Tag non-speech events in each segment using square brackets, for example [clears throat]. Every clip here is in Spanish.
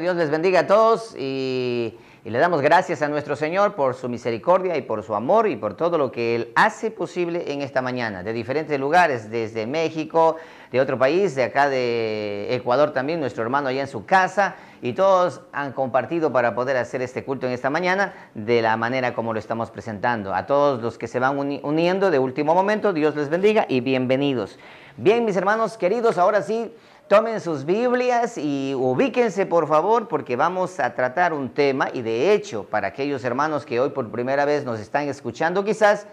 Dios les bendiga a todos y, le damos gracias a nuestro Señor por su misericordia y por su amor y por todo lo que Él hace posible en esta mañana, de diferentes lugares, desde México, de otro país, de acá de Ecuador también, nuestro hermano allá en su casa, y todos han compartido para poder hacer este culto en esta mañana de la manera como lo estamos presentando. A todos los que se van uniendo de último momento, Dios les bendiga y bienvenidos. Bien, mis hermanos queridos, ahora sí Tomen sus Biblias y ubíquense por favor porque vamos a tratar un tema y de hecho para aquellos hermanos que hoy por primera vez nos están escuchando quizás,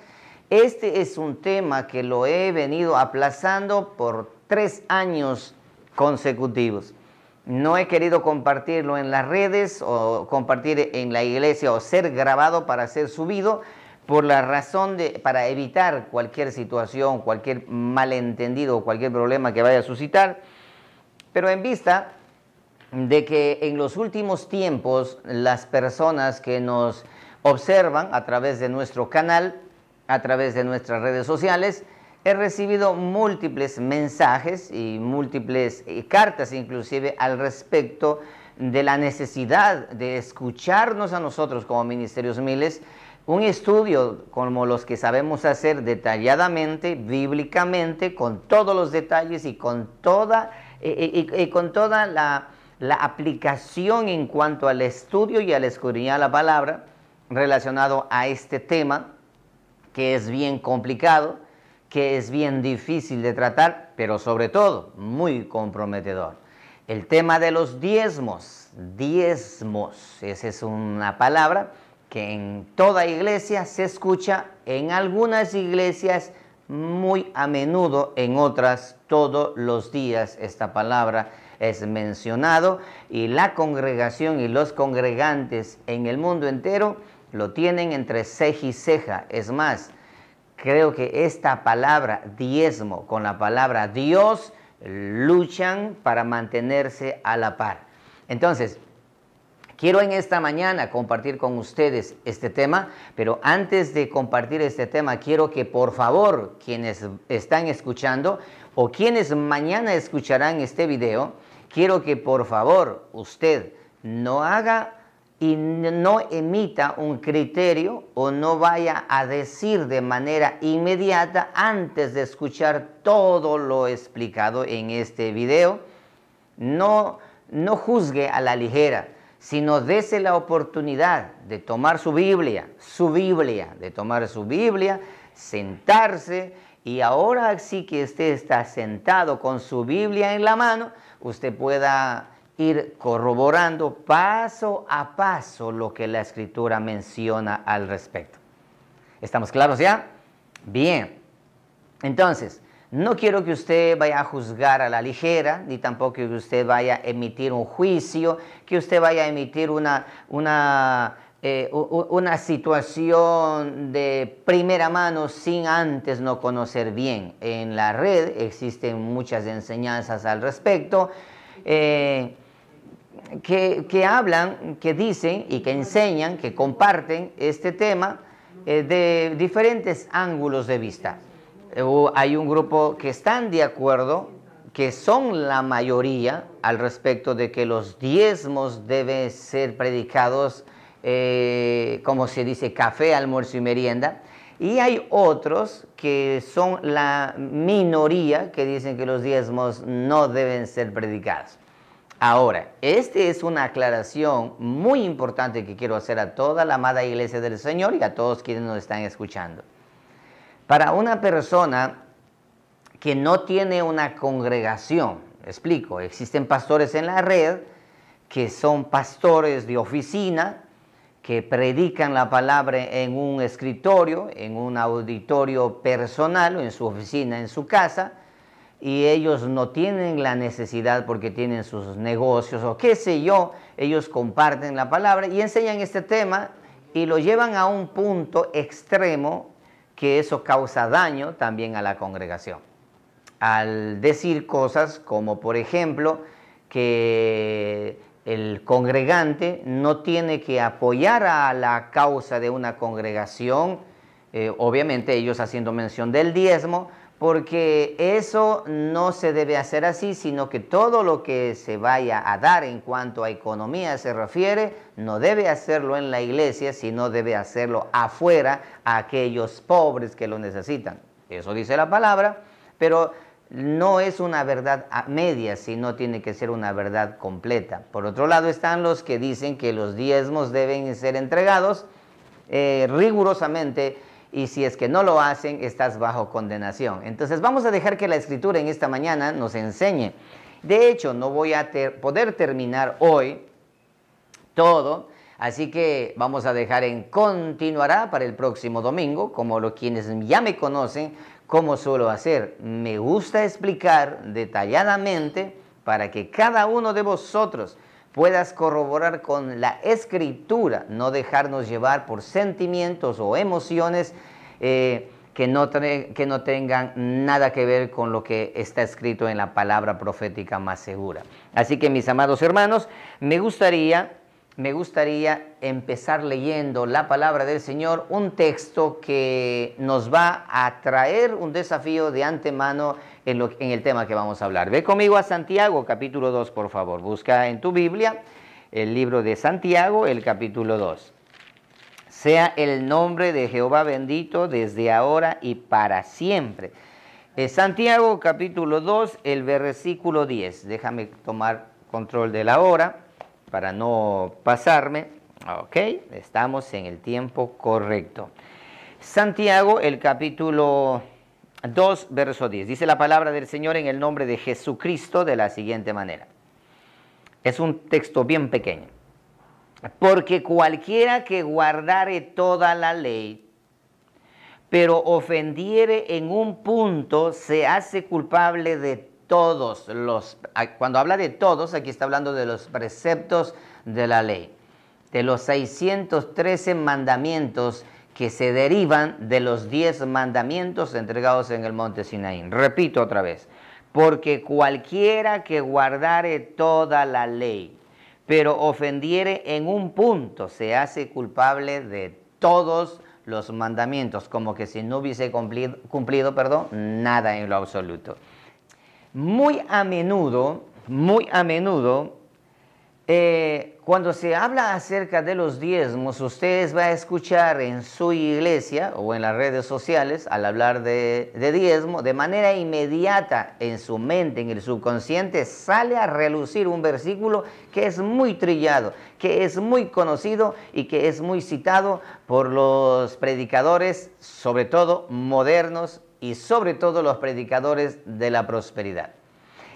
este es un tema que lo he venido aplazando por tres años consecutivos. No he querido compartirlo en las redes o compartir en la iglesia o ser grabado para ser subido por la razón de, para evitar cualquier situación, cualquier malentendido o cualquier problema que vaya a suscitar. Pero en vista de que en los últimos tiempos las personas que nos observan a través de nuestro canal, a través de nuestras redes sociales, he recibido múltiples mensajes y múltiples eh, cartas inclusive al respecto de la necesidad de escucharnos a nosotros como Ministerios Miles, un estudio como los que sabemos hacer detalladamente, bíblicamente, con todos los detalles y con toda y con toda la, aplicación en cuanto al estudio y al de la palabra relacionado a este tema, que es bien complicado, que es bien difícil de tratar, pero sobre todo muy comprometedor. El tema de los diezmos, diezmos, esa es una palabra que en toda iglesia se escucha, en algunas iglesias muy a menudo, en otras todos los días esta palabra es mencionado y la congregación y los congregantes en el mundo entero lo tienen entre ceja y ceja. Es más, creo que esta palabra diezmo con la palabra Dios luchan para mantenerse a la par. Entonces, Quiero en esta mañana compartir con ustedes este tema, pero antes de compartir este tema, quiero que por favor quienes están escuchando o quienes mañana escucharán este video, quiero que por favor usted no haga y no emita un criterio o no vaya a decir de manera inmediata antes de escuchar todo lo explicado en este video. No, no juzgue a la ligera si sino dese la oportunidad de tomar su Biblia, su Biblia, de tomar su Biblia, sentarse y ahora sí que usted está sentado con su Biblia en la mano, usted pueda ir corroborando paso a paso lo que la escritura menciona al respecto. ¿Estamos claros ya? Bien. Entonces, no quiero que usted vaya a juzgar a la ligera, ni tampoco que usted vaya a emitir un juicio, que usted vaya a emitir una, eh, situación de primera mano sin antes no conocer bien. En la red existen muchas enseñanzas al respecto. Eh, que, hablan, que dicen y que enseñan, que comparten este tema eh, de diferentes ángulos de vista. Eh, hay un grupo que están de acuerdo, que son la mayoría al respecto de que los diezmos deben ser predicados, eh, como se dice, café, almuerzo y merienda. Y hay otros que son la minoría que dicen que los diezmos no deben ser predicados. Ahora, esta es una aclaración muy importante que quiero hacer a toda la amada iglesia del Señor y a todos quienes nos están escuchando. Para una persona que no tiene una congregación, explico, existen pastores en la red que son pastores de oficina, que predican la palabra en un escritorio, en un auditorio personal, en su oficina, en su casa, y ellos no tienen la necesidad porque tienen sus negocios o qué sé yo, ellos comparten la palabra y enseñan este tema y lo llevan a un punto extremo que eso causa daño también a la congregación. Al decir cosas como, por ejemplo, que el congregante no tiene que apoyar a la causa de una congregación, eh, obviamente ellos haciendo mención del diezmo, porque eso no se debe hacer así, sino que todo lo que se vaya a dar en cuanto a economía se refiere, no debe hacerlo en la iglesia, sino debe hacerlo afuera a aquellos pobres que lo necesitan. Eso dice la palabra, pero no es una verdad media, sino tiene que ser una verdad completa. Por otro lado están los que dicen que los diezmos deben ser entregados eh, rigurosamente y si es que no lo hacen, estás bajo condenación. Entonces vamos a dejar que la escritura en esta mañana nos enseñe. De hecho, no voy a poder terminar hoy todo, así que vamos a dejar en continuará para el próximo domingo, como los quienes ya me conocen, como suelo hacer. Me gusta explicar detalladamente para que cada uno de vosotros puedas corroborar con la escritura, no dejarnos llevar por sentimientos o emociones eh, que, no que no tengan nada que ver con lo que está escrito en la palabra profética más segura. Así que mis amados hermanos, me gustaría me gustaría empezar leyendo la palabra del Señor, un texto que nos va a traer un desafío de antemano en, el tema que vamos a hablar. Ve conmigo a Santiago, capítulo 2, por favor. Busca en tu Biblia el libro de Santiago, el capítulo 2. Sea el nombre de Jehová bendito desde ahora y para siempre. Eh, Santiago, capítulo 2, el versículo 10. Déjame tomar control de la hora para no pasarme. Ok, estamos en el tiempo correcto. Santiago, el capítulo 2, verso 10. Dice la palabra del Señor en el nombre de Jesucristo de la siguiente manera. Es un texto bien pequeño. Porque cualquiera que guardare toda la ley, pero ofendiere en un punto, se hace culpable de todos los, ah, cuando habla de todos, aquí está hablando de los preceptos de la ley, de los 613 mandamientos que se derivan de los 10 mandamientos entregados en el monte Sinaí. Repito otra vez, porque cualquiera que guardare toda la ley, pero ofendiere en un punto, se hace culpable de todos los mandamientos, como que si no hubiese cumplido, nada en lo absoluto. Muy a menudo, muy a menudo, eh, cuando se habla acerca de los diezmos, ustedes van a escuchar en su iglesia o en las redes sociales, al hablar de, de diezmo, de manera inmediata en su mente, en el subconsciente, sale a relucir un versículo que es muy trillado, que es muy conocido y que es muy citado por los predicadores, sobre todo modernos y sobre todo los predicadores de la prosperidad.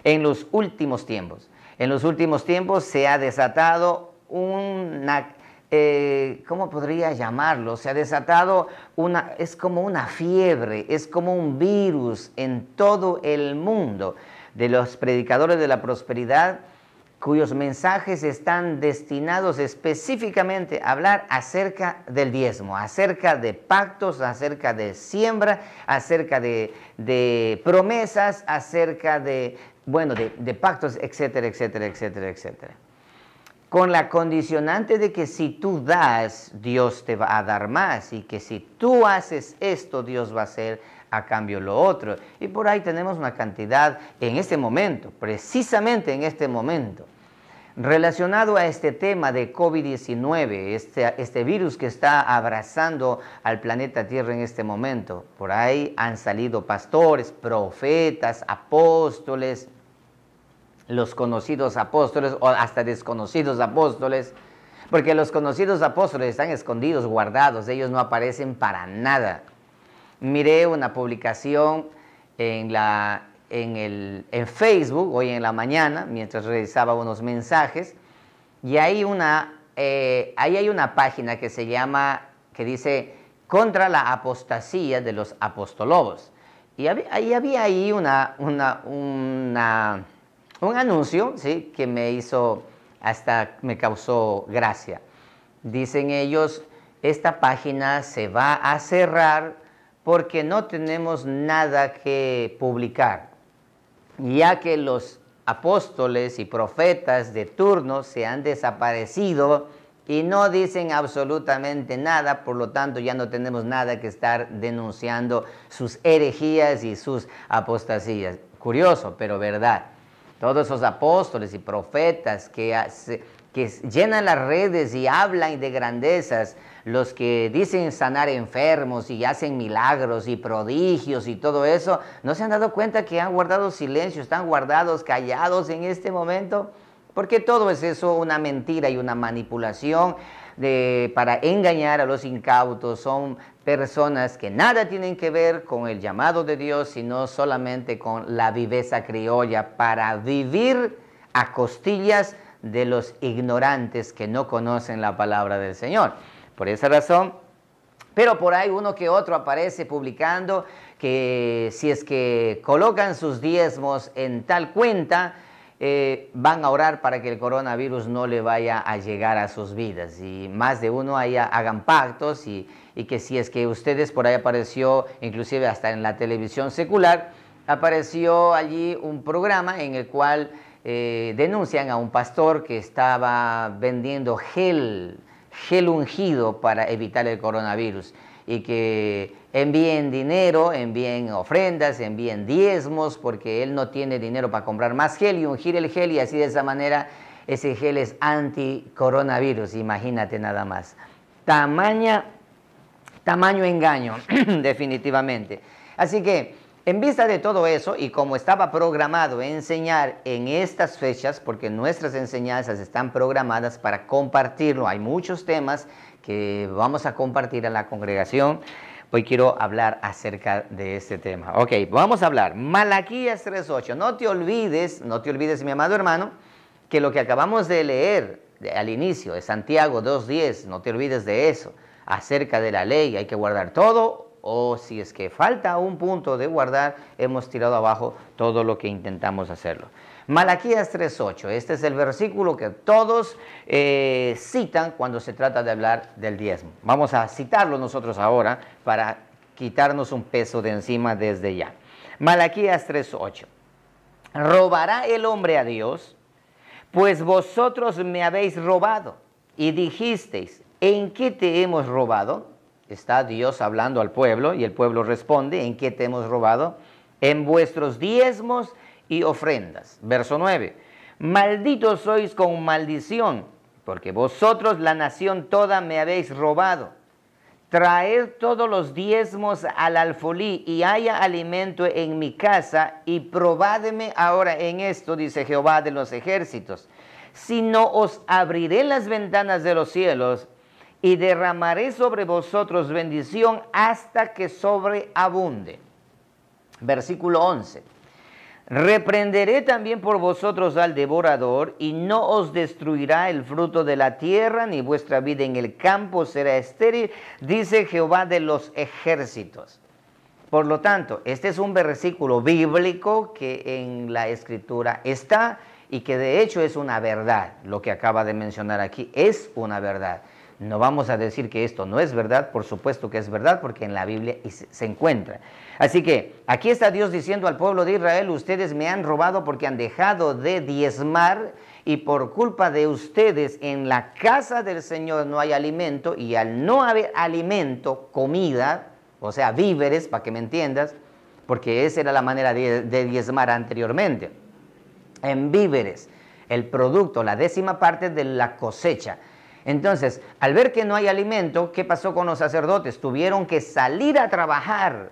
En los últimos tiempos, en los últimos tiempos se ha desatado una, eh, ¿cómo podría llamarlo? Se ha desatado una, es como una fiebre, es como un virus en todo el mundo de los predicadores de la prosperidad cuyos mensajes están destinados específicamente a hablar acerca del diezmo, acerca de pactos, acerca de siembra, acerca de, promesas, acerca de, bueno, de, de pactos, etcétera, etcétera, etcétera, etcétera. Con la condicionante de que si tú das, Dios te va a dar más y que si tú haces esto, Dios va a hacer a cambio lo otro. Y por ahí tenemos una cantidad en este momento, precisamente en este momento. Relacionado a este tema de COVID-19, este, este virus que está abrazando al planeta Tierra en este momento, por ahí han salido pastores, profetas, apóstoles, los conocidos apóstoles o hasta desconocidos apóstoles, porque los conocidos apóstoles están escondidos, guardados, ellos no aparecen para nada miré una publicación en, la, en, el, en Facebook hoy en la mañana, mientras revisaba unos mensajes, y hay una, eh, ahí hay una página que se llama, que dice, contra la apostasía de los apostolobos. Y había, ahí había ahí una, una, una, un anuncio ¿sí? que me hizo, hasta me causó gracia. Dicen ellos, esta página se va a cerrar porque no tenemos nada que publicar, ya que los apóstoles y profetas de turno se han desaparecido y no dicen absolutamente nada, por lo tanto ya no tenemos nada que estar denunciando sus herejías y sus apostasías. Curioso, pero verdad. Todos esos apóstoles y profetas que, que llenan las redes y hablan de grandezas, los que dicen sanar enfermos y hacen milagros y prodigios y todo eso, ¿no se han dado cuenta que han guardado silencio, están guardados, callados en este momento? Porque todo es eso una mentira y una manipulación para engañar a los incautos. Son personas que nada tienen que ver con el llamado de Dios, sino solamente con la viveza criolla para vivir a costillas de los ignorantes que no conocen la palabra del Señor. Por esa razón, pero por ahí uno que otro aparece publicando que si es que colocan sus diezmos en tal cuenta, eh, van a orar para que el coronavirus no le vaya a llegar a sus vidas. Y más de uno ahí hagan pactos y, que si es que ustedes por ahí apareció, inclusive hasta en la televisión secular, apareció allí un programa en el cual eh, denuncian a un pastor que estaba vendiendo gel gel ungido para evitar el coronavirus y que envíen dinero, envíen ofrendas, envíen diezmos, porque él no tiene dinero para comprar más gel y ungir el gel y así de esa manera ese gel es anti-coronavirus, imagínate nada más. tamaño engaño, [clears throat] definitivamente. Así que en vista de todo eso, y como estaba programado enseñar en estas fechas, porque nuestras enseñanzas están programadas para compartirlo, hay muchos temas que vamos a compartir a la congregación, hoy quiero hablar acerca de este tema. Ok, vamos a hablar. Malaquías 3.8, no te olvides, no te olvides mi amado hermano, que lo que acabamos de leer al inicio de Santiago 2.10, no te olvides de eso, acerca de la ley, hay que guardar todo o si es que falta un punto de guardar, hemos tirado abajo todo lo que intentamos hacerlo. Malaquías 3.8, este es el versículo que todos eh, citan cuando se trata de hablar del diezmo. Vamos a citarlo nosotros ahora para quitarnos un peso de encima desde ya. Malaquías 3.8, robará el hombre a Dios, pues vosotros me habéis robado y dijisteis, ¿en qué te hemos robado? está Dios hablando al pueblo y el pueblo responde, ¿en qué te hemos robado? En vuestros diezmos y ofrendas. Verso 9, malditos sois con maldición, porque vosotros la nación toda me habéis robado. Traed todos los diezmos al alfolí y haya alimento en mi casa y probadme ahora en esto, dice Jehová de los ejércitos. Si no os abriré las ventanas de los cielos y derramaré sobre vosotros bendición hasta que sobreabunde. Versículo 11. Reprenderé también por vosotros al devorador, y no os destruirá el fruto de la tierra, ni vuestra vida en el campo será estéril, dice Jehová de los ejércitos. Por lo tanto, este es un versículo bíblico que en la escritura está y que de hecho es una verdad. Lo que acaba de mencionar aquí es una verdad. No vamos a decir que esto no es verdad, por supuesto que es verdad, porque en la Biblia se encuentra. Así que aquí está Dios diciendo al pueblo de Israel, ustedes me han robado porque han dejado de diezmar y por culpa de ustedes en la casa del Señor no hay alimento y al no haber alimento, comida, o sea, víveres, para que me entiendas, porque esa era la manera de, diezmar anteriormente, en víveres, el producto, la décima parte de la cosecha. Entonces, al ver que no hay alimento, ¿qué pasó con los sacerdotes? Tuvieron que salir a trabajar.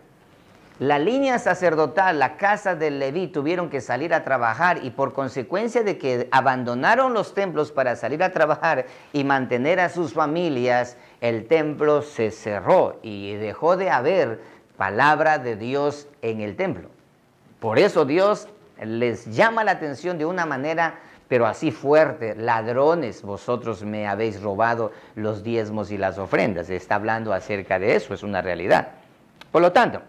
La línea sacerdotal, la casa del Leví, tuvieron que salir a trabajar y por consecuencia de que abandonaron los templos para salir a trabajar y mantener a sus familias, el templo se cerró y dejó de haber palabra de Dios en el templo. Por eso Dios les llama la atención de una manera pero así fuerte, ladrones, vosotros me habéis robado los diezmos y las ofrendas. Está hablando acerca de eso, es una realidad. Por lo tanto,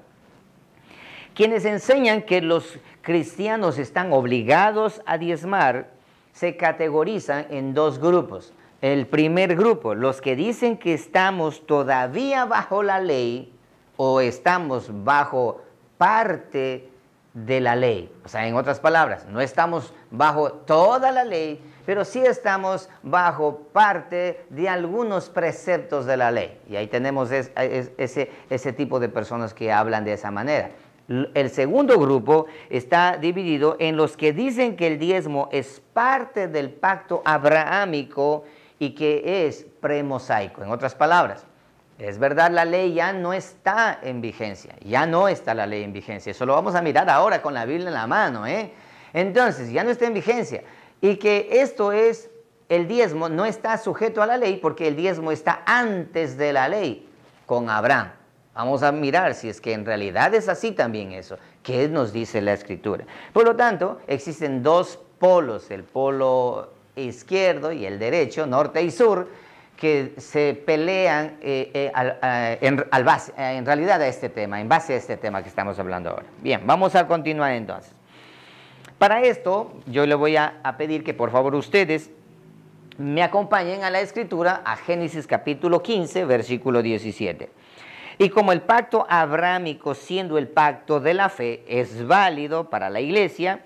quienes enseñan que los cristianos están obligados a diezmar se categorizan en dos grupos. El primer grupo, los que dicen que estamos todavía bajo la ley o estamos bajo parte de la ley. O sea, en otras palabras, no estamos bajo toda la ley, pero sí estamos bajo parte de algunos preceptos de la ley. Y ahí tenemos ese, ese tipo de personas que hablan de esa manera. El segundo grupo está dividido en los que dicen que el diezmo es parte del pacto abrahámico y que es premosaico. En otras palabras, es verdad, la ley ya no está en vigencia, ya no está la ley en vigencia, eso lo vamos a mirar ahora con la Biblia en la mano, ¿eh? Entonces, ya no está en vigencia y que esto es, el diezmo no está sujeto a la ley porque el diezmo está antes de la ley con Abraham. Vamos a mirar si es que en realidad es así también eso, ¿Qué nos dice la escritura. Por lo tanto, existen dos polos, el polo izquierdo y el derecho, norte y sur, que se pelean eh, eh, eh, en, realidad a este tema, en base a este tema que estamos hablando ahora. Bien, vamos a continuar entonces. Para esto, yo le voy a, pedir que por favor ustedes me acompañen a la escritura, a Génesis capítulo 15, versículo 17. Y como el pacto abrámico, siendo el pacto de la fe, es válido para la iglesia,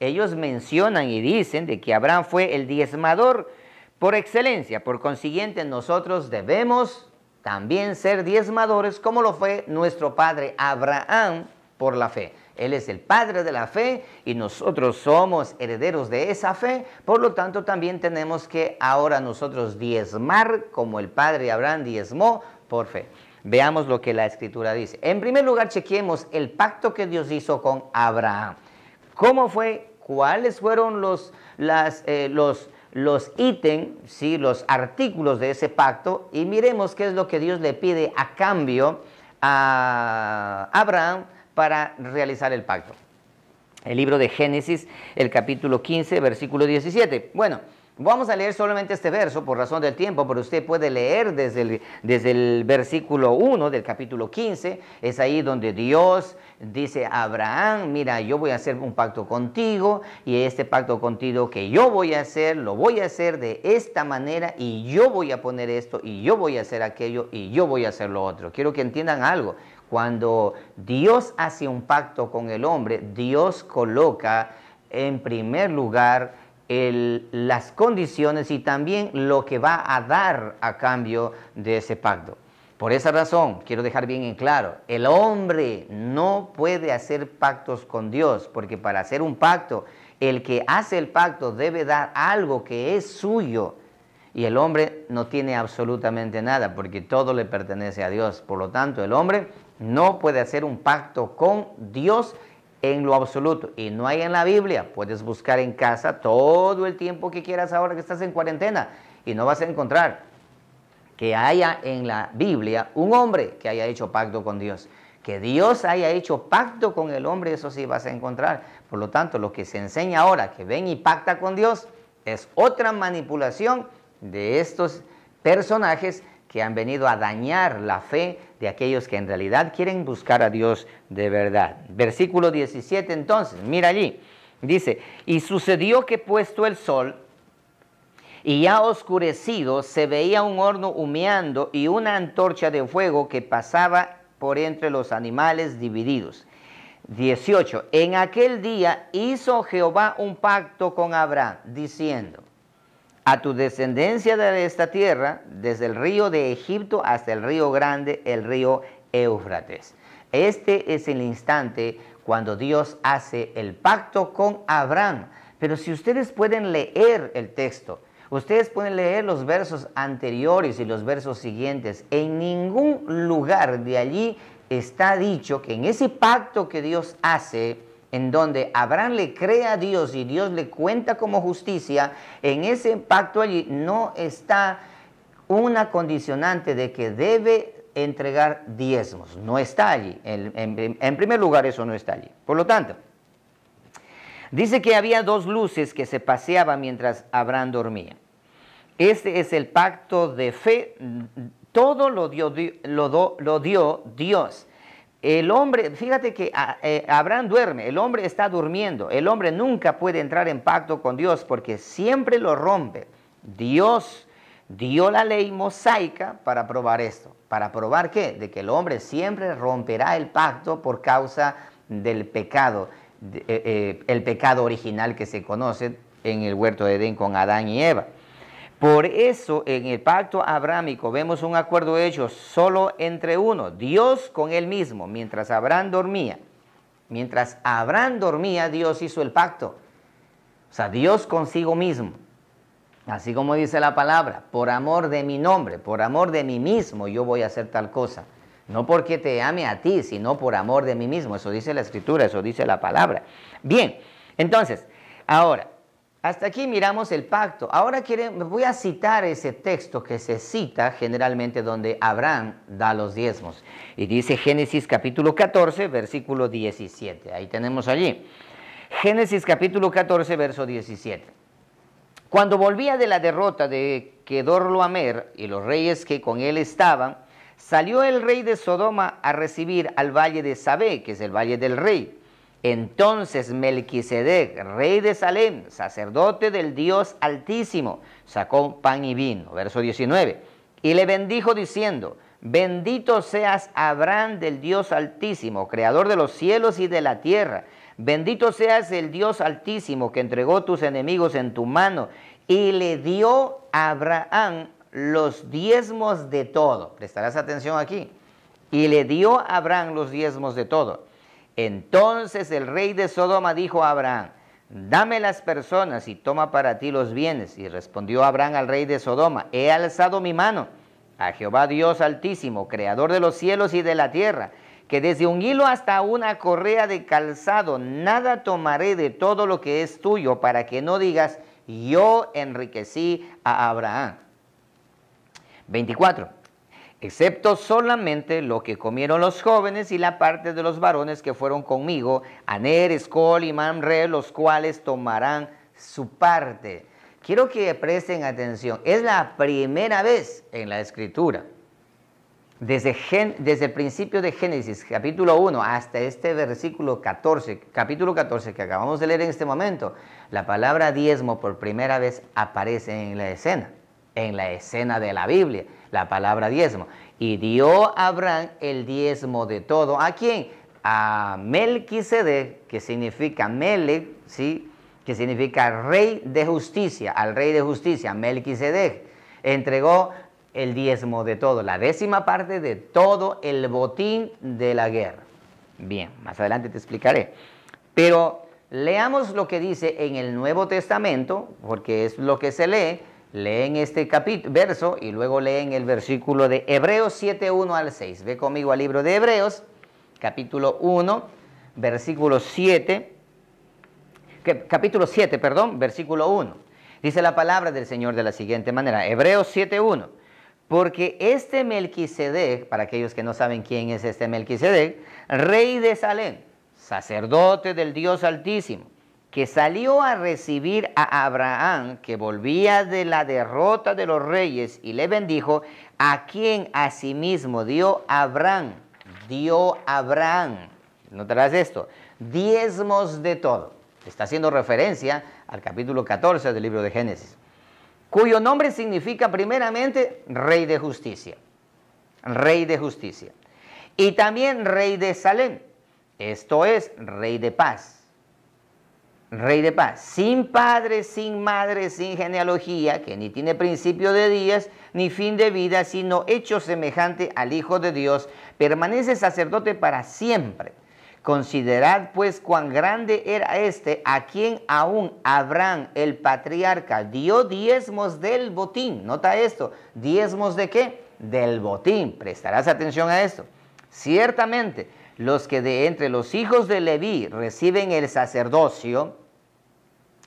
ellos mencionan y dicen de que Abraham fue el diezmador, por excelencia. Por consiguiente, nosotros debemos también ser diezmadores como lo fue nuestro padre Abraham por la fe. Él es el padre de la fe y nosotros somos herederos de esa fe, por lo tanto también tenemos que ahora nosotros diezmar como el padre Abraham diezmó por fe. Veamos lo que la escritura dice. En primer lugar, chequemos el pacto que Dios hizo con Abraham. ¿Cómo fue? ¿Cuáles fueron los, eh, los los ítems, ¿sí? los artículos de ese pacto y miremos qué es lo que Dios le pide a cambio a Abraham para realizar el pacto. El libro de Génesis, el capítulo 15, versículo 17. Bueno, Vamos a leer solamente este verso por razón del tiempo, pero usted puede leer desde el, desde el versículo 1 del capítulo 15. Es ahí donde Dios dice a Abraham, mira, yo voy a hacer un pacto contigo y este pacto contigo que yo voy a hacer, lo voy a hacer de esta manera y yo voy a poner esto y yo voy a hacer aquello y yo voy a hacer lo otro. Quiero que entiendan algo. Cuando Dios hace un pacto con el hombre, Dios coloca en primer lugar las condiciones y también lo que va a dar a cambio de ese pacto. Por esa razón, quiero dejar bien en claro, el hombre no puede hacer pactos con Dios, porque para hacer un pacto, el que hace el pacto debe dar algo que es suyo. Y el hombre no tiene absolutamente nada, porque todo le pertenece a Dios. Por lo tanto, el hombre no puede hacer un pacto con Dios en lo absoluto y no hay en la Biblia, puedes buscar en casa todo el tiempo que quieras ahora que estás en cuarentena y no vas a encontrar que haya en la Biblia un hombre que haya hecho pacto con Dios. Que Dios haya hecho pacto con el hombre, eso sí vas a encontrar. Por lo tanto, lo que se enseña ahora, que ven y pacta con Dios, es otra manipulación de estos personajes que han venido a dañar la fe de aquellos que en realidad quieren buscar a Dios de verdad. Versículo 17 entonces, mira allí, dice, y sucedió que puesto el sol y ya oscurecido se veía un horno humeando y una antorcha de fuego que pasaba por entre los animales divididos. 18. En aquel día hizo Jehová un pacto con Abraham, diciendo, a tu descendencia de esta tierra, desde el río de Egipto hasta el río grande, el río Éufrates. Este es el instante cuando Dios hace el pacto con Abraham. Pero si ustedes pueden leer el texto, ustedes pueden leer los versos anteriores y los versos siguientes. En ningún lugar de allí está dicho que en ese pacto que Dios hace, en donde Abraham le cree a Dios y Dios le cuenta como justicia, en ese pacto allí no está una condicionante de que debe entregar diezmos. No está allí. En, primer lugar, eso no está allí. Por lo tanto, dice que había dos luces que se paseaban mientras Abraham dormía. Este es el pacto de fe. Todo lo dio, lo dio Dios. El hombre, fíjate que ah, eh, Abraham duerme, el hombre está durmiendo, el hombre nunca puede entrar en pacto con Dios porque siempre lo rompe. Dios dio la ley mosaica para probar esto, para probar qué, de que el hombre siempre romperá el pacto por causa del pecado, eh, eh, el pecado original que se conoce en el huerto de Edén con Adán y Eva. Por eso en el pacto abrámico vemos un acuerdo hecho solo entre uno, Dios con él mismo, mientras Abraham dormía. Mientras Abraham dormía, Dios hizo el pacto. O sea, Dios consigo mismo. Así como dice la palabra, por amor de mi nombre, por amor de mí mismo, yo voy a hacer tal cosa. No porque te ame a ti, sino por amor de mí mismo. Eso dice la escritura, eso dice la palabra. Bien, entonces, ahora, hasta aquí miramos el pacto. Ahora voy a citar ese texto que se cita generalmente donde Abraham da los diezmos. Y dice Génesis capítulo 14, versículo 17. Ahí tenemos allí. Génesis capítulo 14, verso 17. Cuando volvía de la derrota de Kedorloamer y los reyes que con él estaban, salió el rey de Sodoma a recibir al valle de Sabé, que es el valle del rey entonces Melquisedec, rey de Salem, sacerdote del Dios Altísimo, sacó pan y vino. Verso 19. Y le bendijo diciendo, Bendito seas Abraham del Dios Altísimo, creador de los cielos y de la tierra. Bendito seas el Dios Altísimo que entregó tus enemigos en tu mano y le dio a Abraham los diezmos de todo. Prestarás atención aquí. Y le dio a Abraham los diezmos de todo. Entonces el rey de Sodoma dijo a Abraham, dame las personas y toma para ti los bienes. Y respondió Abraham al rey de Sodoma, he alzado mi mano a Jehová Dios altísimo, creador de los cielos y de la tierra, que desde un hilo hasta una correa de calzado, nada tomaré de todo lo que es tuyo, para que no digas, yo enriquecí a Abraham. 24 excepto solamente lo que comieron los jóvenes y la parte de los varones que fueron conmigo, Aner, Escol y Mamre, los cuales tomarán su parte. Quiero que presten atención, es la primera vez en la escritura, desde, gen, desde el principio de Génesis, capítulo 1, hasta este versículo 14, capítulo 14 que acabamos de leer en este momento, la palabra diezmo por primera vez aparece en la escena, en la escena de la Biblia la palabra diezmo. Y dio a Abraham el diezmo de todo. ¿A quién? A Melquisedec, que significa Melech, ¿sí? que significa rey de justicia, al rey de justicia, Melquisedec. Entregó el diezmo de todo, la décima parte de todo el botín de la guerra. Bien, más adelante te explicaré. Pero leamos lo que dice en el Nuevo Testamento, porque es lo que se lee, Leen este verso y luego leen el versículo de Hebreos 7, 1 al 6. Ve conmigo al libro de Hebreos, capítulo 1, versículo 7. capítulo 7, perdón, versículo 1. Dice la palabra del Señor de la siguiente manera, Hebreos 7, 1. Porque este Melquisedec, para aquellos que no saben quién es este Melquisedec, rey de Salem, sacerdote del Dios Altísimo, que salió a recibir a Abraham, que volvía de la derrota de los reyes, y le bendijo, a quien asimismo dio Abraham, dio Abraham, notarás esto, diezmos de todo. Está haciendo referencia al capítulo 14 del libro de Génesis, cuyo nombre significa primeramente rey de justicia, rey de justicia, y también rey de Salem, esto es, rey de paz. Rey de paz, sin padre, sin madre, sin genealogía, que ni tiene principio de días ni fin de vida, sino hecho semejante al Hijo de Dios, permanece sacerdote para siempre. Considerad pues cuán grande era este, a quien aún Abraham el patriarca dio diezmos del botín. Nota esto, diezmos de qué? Del botín. Prestarás atención a esto. Ciertamente, los que de entre los hijos de Leví reciben el sacerdocio,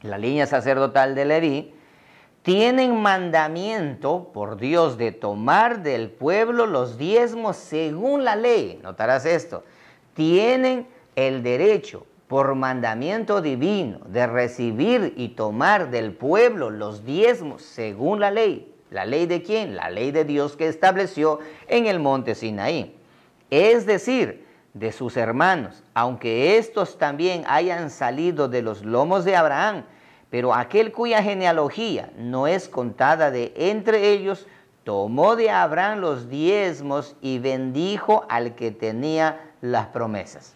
la línea sacerdotal de Leví, tienen mandamiento por Dios de tomar del pueblo los diezmos según la ley. Notarás esto. Tienen el derecho por mandamiento divino de recibir y tomar del pueblo los diezmos según la ley. ¿La ley de quién? La ley de Dios que estableció en el monte Sinaí. Es decir, de sus hermanos, aunque estos también hayan salido de los lomos de Abraham, pero aquel cuya genealogía no es contada de entre ellos, tomó de Abraham los diezmos y bendijo al que tenía las promesas.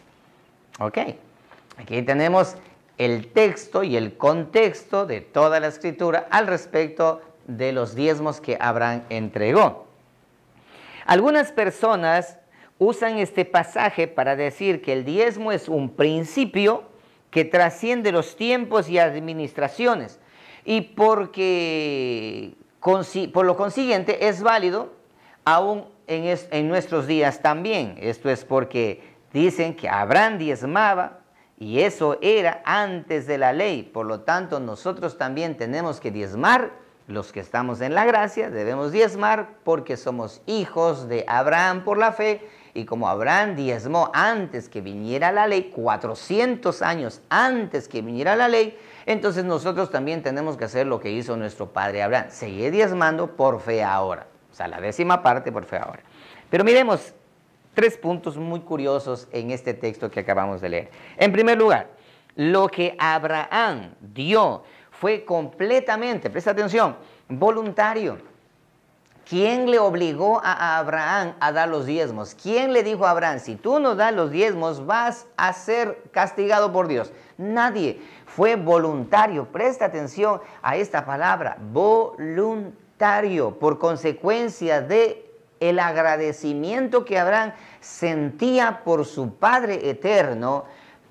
Ok, aquí tenemos el texto y el contexto de toda la escritura al respecto de los diezmos que Abraham entregó. Algunas personas usan este pasaje para decir que el diezmo es un principio que trasciende los tiempos y administraciones y porque por lo consiguiente es válido aún en, en nuestros días también. Esto es porque dicen que Abraham diezmaba y eso era antes de la ley. Por lo tanto, nosotros también tenemos que diezmar. Los que estamos en la gracia debemos diezmar porque somos hijos de Abraham por la fe y como Abraham diezmó antes que viniera la ley, 400 años antes que viniera la ley, entonces nosotros también tenemos que hacer lo que hizo nuestro padre Abraham. Seguir diezmando por fe ahora. O sea, la décima parte por fe ahora. Pero miremos tres puntos muy curiosos en este texto que acabamos de leer. En primer lugar, lo que Abraham dio fue completamente, presta atención, voluntario. ¿Quién le obligó a Abraham a dar los diezmos? ¿Quién le dijo a Abraham, si tú no das los diezmos vas a ser castigado por Dios? Nadie. Fue voluntario. Presta atención a esta palabra, voluntario, por consecuencia de el agradecimiento que Abraham sentía por su Padre eterno,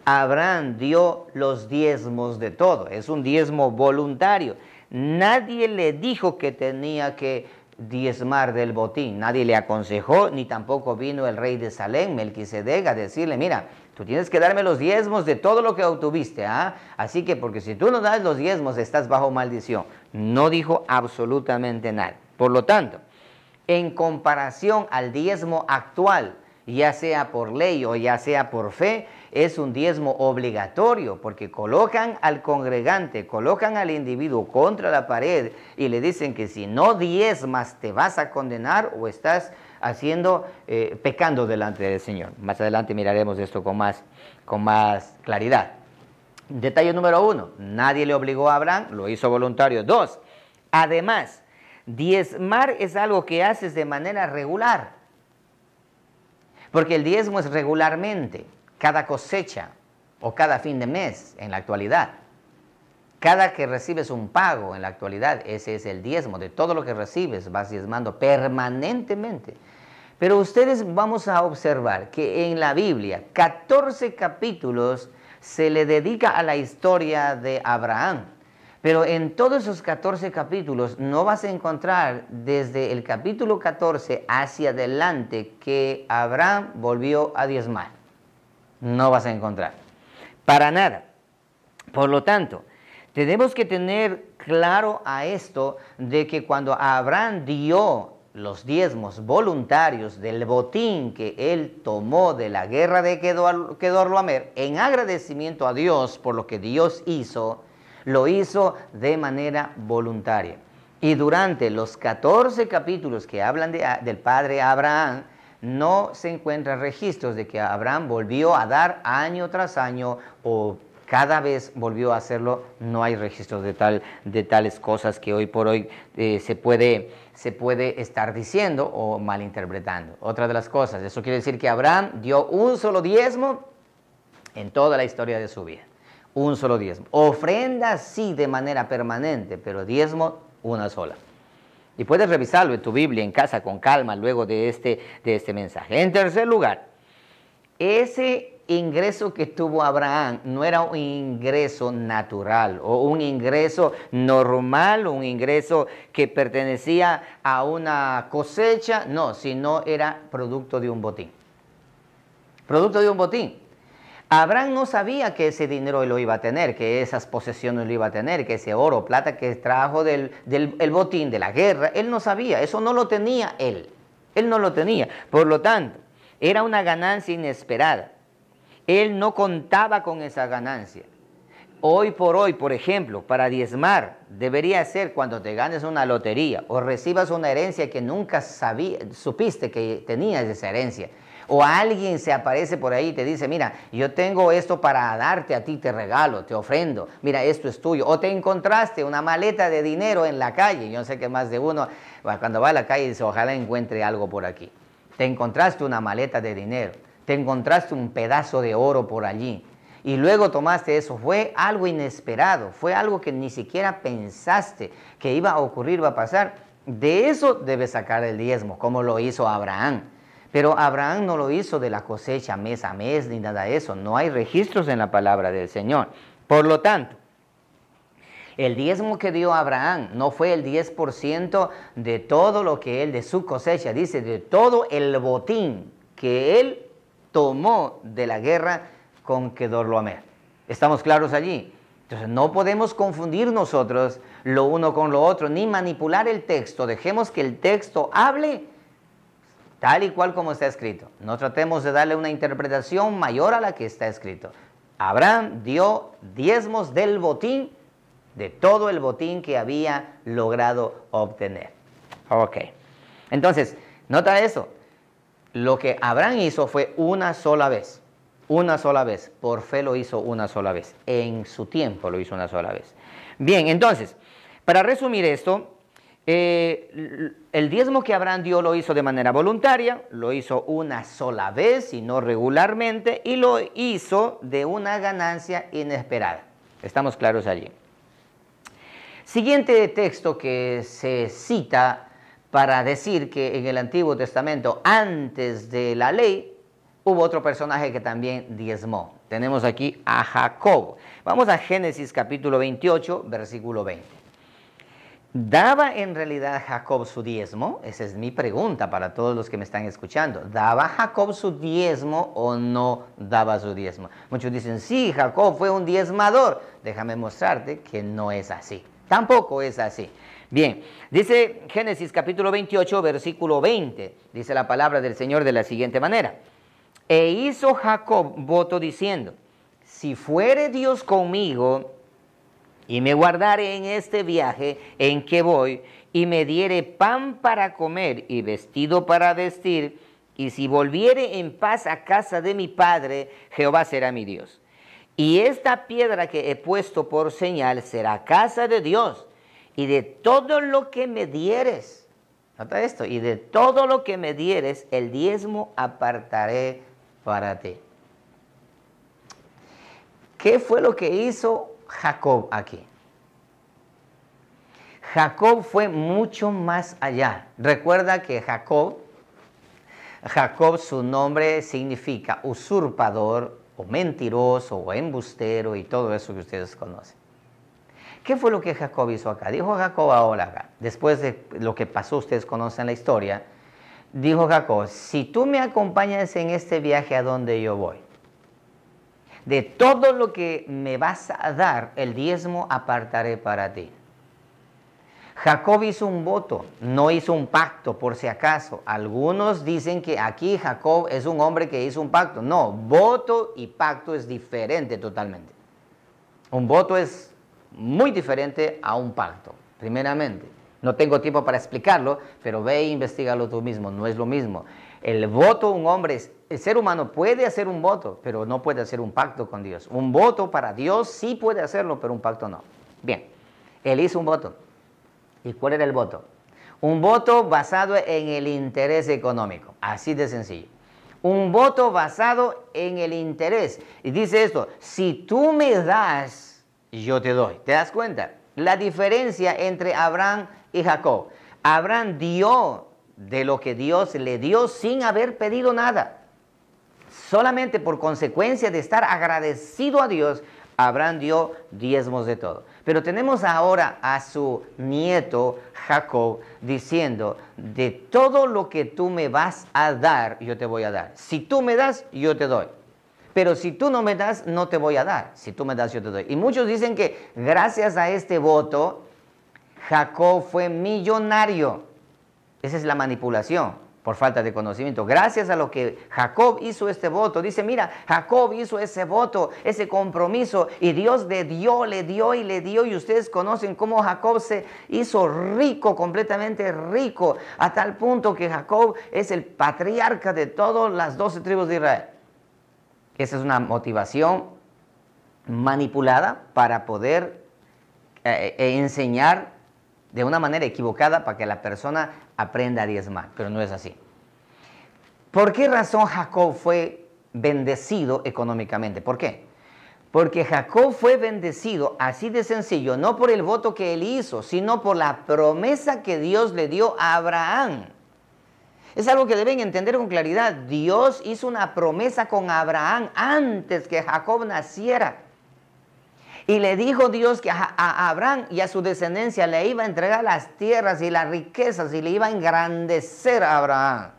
Abraham dio los diezmos de todo. Es un diezmo voluntario. Nadie le dijo que tenía que diezmar del botín. Nadie le aconsejó, ni tampoco vino el rey de Salem, Melquisedec, a decirle, mira, tú tienes que darme los diezmos de todo lo que obtuviste. ¿ah? Así que porque si tú no das los diezmos, estás bajo maldición. No dijo absolutamente nada. Por lo tanto, en comparación al diezmo actual, ya sea por ley o ya sea por fe, es un diezmo obligatorio, porque colocan al congregante, colocan al individuo contra la pared y le dicen que si no diezmas te vas a condenar o estás haciendo, eh, pecando delante del Señor. Más adelante miraremos esto con más, con más claridad. Detalle número uno, nadie le obligó a Abraham, lo hizo voluntario. Dos, además, diezmar es algo que haces de manera regular, porque el diezmo es regularmente cada cosecha o cada fin de mes en la actualidad. Cada que recibes un pago en la actualidad, ese es el diezmo. De todo lo que recibes vas diezmando permanentemente. Pero ustedes vamos a observar que en la Biblia, 14 capítulos se le dedica a la historia de Abraham. Pero en todos esos 14 capítulos no vas a encontrar desde el capítulo 14 hacia adelante que Abraham volvió a diezmar no vas a encontrar. Para nada. Por lo tanto, tenemos que tener claro a esto de que cuando Abraham dio los diezmos voluntarios del botín que él tomó de la guerra de Quedorloamer en agradecimiento a Dios por lo que Dios hizo, lo hizo de manera voluntaria. Y durante los 14 capítulos que hablan del padre Abraham, no se encuentran registros de que Abraham volvió a dar año tras año o cada vez volvió a hacerlo, no hay registros de, tal, de tales cosas que hoy por hoy eh, se, puede, se puede estar diciendo o malinterpretando. Otra de las cosas, eso quiere decir que Abraham dio un solo diezmo en toda la historia de su vida. Un solo diezmo. Ofrenda sí de manera permanente, pero diezmo una sola. Y puedes revisarlo en tu Biblia en casa con calma luego de este, de este mensaje. En tercer lugar, ese ingreso que tuvo Abraham no era un ingreso natural o un ingreso normal, un ingreso que pertenecía a una cosecha, no, sino era producto de un botín. Producto de un botín. Abraham no sabía que ese dinero lo iba a tener, que esas posesiones lo iba a tener, que ese oro, plata que trajo del, del botín de la guerra, él no sabía, eso no lo tenía él, él no lo tenía. Por lo tanto, era una ganancia inesperada. Él no contaba con esa ganancia. Hoy por hoy, por ejemplo, para diezmar debería ser cuando te ganes una lotería o recibas una herencia que nunca sabía, supiste que tenías esa herencia o alguien se aparece por ahí y te dice, mira, yo tengo esto para darte a ti, te regalo, te ofrendo, mira, esto es tuyo, o te encontraste una maleta de dinero en la calle, yo sé que más de uno cuando va a la calle dice, ojalá encuentre algo por aquí, te encontraste una maleta de dinero, te encontraste un pedazo de oro por allí, y luego tomaste eso. Fue algo inesperado, fue algo que ni siquiera pensaste que iba a ocurrir, va a pasar. De eso debes sacar el diezmo, como lo hizo Abraham. Pero Abraham no lo hizo de la cosecha mes a mes ni nada de eso. No hay registros en la palabra del Señor. Por lo tanto, el diezmo que dio Abraham no fue el 10% de todo lo que él, de su cosecha, dice, de todo el botín que él tomó de la guerra con Kedorloamer. ¿Estamos claros allí? Entonces no podemos confundir nosotros lo uno con lo otro, ni manipular el texto. Dejemos que el texto hable tal y cual como está escrito. No tratemos de darle una interpretación mayor a la que está escrito. Abraham dio diezmos del botín, de todo el botín que había logrado obtener. Ok. Entonces, nota eso. Lo que Abraham hizo fue una sola vez. Una sola vez. Por fe lo hizo una sola vez. En su tiempo lo hizo una sola vez. Bien, entonces, para resumir esto, eh, el diezmo que Abraham dio lo hizo de manera voluntaria, lo hizo una sola vez y no regularmente, y lo hizo de una ganancia inesperada. Estamos claros allí. Siguiente texto que se cita para decir que en el Antiguo Testamento, antes de la ley, hubo otro personaje que también diezmó. Tenemos aquí a Jacob. Vamos a Génesis capítulo 28, versículo 20. ¿Daba en realidad Jacob su diezmo? Esa es mi pregunta para todos los que me están escuchando. ¿Daba Jacob su diezmo o no daba su diezmo? Muchos dicen, sí, Jacob fue un diezmador. Déjame mostrarte que no es así. Tampoco es así. Bien, dice Génesis capítulo 28, versículo 20, dice la palabra del Señor de la siguiente manera. E hizo Jacob voto diciendo, si fuere Dios conmigo y me guardaré en este viaje en que voy, y me diere pan para comer y vestido para vestir, y si volviere en paz a casa de mi padre, Jehová será mi Dios. Y esta piedra que he puesto por señal será casa de Dios, y de todo lo que me dieres, nota esto, y de todo lo que me dieres, el diezmo apartaré para ti. ¿Qué fue lo que hizo Jacob aquí? Jacob fue mucho más allá. Recuerda que Jacob, Jacob su nombre significa usurpador o mentiroso o embustero y todo eso que ustedes conocen. ¿Qué fue lo que Jacob hizo acá? Dijo Jacob ahora acá, después de lo que pasó, ustedes conocen la historia, dijo Jacob, si tú me acompañas en este viaje a donde yo voy, de todo lo que me vas a dar, el diezmo apartaré para ti. Jacob hizo un voto, no hizo un pacto por si acaso. Algunos dicen que aquí Jacob es un hombre que hizo un pacto. No, voto y pacto es diferente totalmente. Un voto es muy diferente a un pacto, primeramente. No tengo tiempo para explicarlo, pero ve e investigalo tú mismo, no es lo mismo. El voto un hombre es el ser humano puede hacer un voto, pero no puede hacer un pacto con Dios. Un voto para Dios sí puede hacerlo, pero un pacto no. Bien, él hizo un voto. ¿Y cuál era el voto? Un voto basado en el interés económico, así de sencillo. Un voto basado en el interés. Y dice esto, si tú me das, yo te doy. ¿Te das cuenta? La diferencia entre Abraham y Jacob. Abraham dio de lo que Dios le dio sin haber pedido nada. Solamente por consecuencia de estar agradecido a Dios, Abraham dio diezmos de todo. Pero tenemos ahora a su nieto Jacob diciendo, de todo lo que tú me vas a dar, yo te voy a dar. Si tú me das, yo te doy. Pero si tú no me das, no te voy a dar. Si tú me das, yo te doy. Y muchos dicen que gracias a este voto, Jacob fue millonario. Esa es la manipulación por falta de conocimiento. Gracias a lo que Jacob hizo este voto. Dice, mira, Jacob hizo ese voto, ese compromiso, y Dios le dio, le dio y le dio. Y ustedes conocen cómo Jacob se hizo rico, completamente rico, a tal punto que Jacob es el patriarca de todas las doce tribus de Israel. Esa es una motivación manipulada para poder eh, eh, enseñar de una manera equivocada para que la persona aprenda a diezmar, pero no es así. ¿Por qué razón Jacob fue bendecido económicamente? ¿Por qué? Porque Jacob fue bendecido así de sencillo, no por el voto que él hizo, sino por la promesa que Dios le dio a Abraham. Es algo que deben entender con claridad. Dios hizo una promesa con Abraham antes que Jacob naciera. Y le dijo Dios que a, Abraham y a su descendencia le iba a entregar las tierras y las riquezas y le iba a engrandecer a Abraham.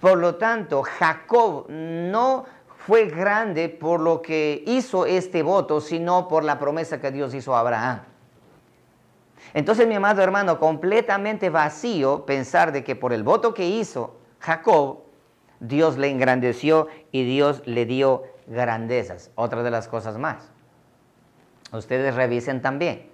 Por lo tanto, Jacob no fue grande por lo que hizo este voto, sino por la promesa que Dios hizo a Abraham. Entonces, mi amado hermano, completamente vacío pensar de que por el voto que hizo Jacob, Dios le engrandeció y Dios le dio grandezas. Otra de las cosas más. Ustedes revisen también.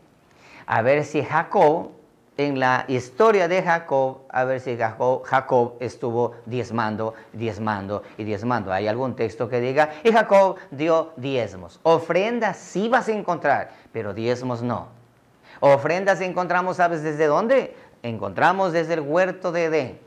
A ver si Jacob, en la historia de Jacob, a ver si Jacob, Jacob estuvo diezmando, diezmando y diezmando. ¿Hay algún texto que diga, y Jacob dio diezmos? Ofrendas sí vas a encontrar, pero diezmos no. Ofrendas encontramos, ¿sabes desde dónde? Encontramos desde el huerto de Edén.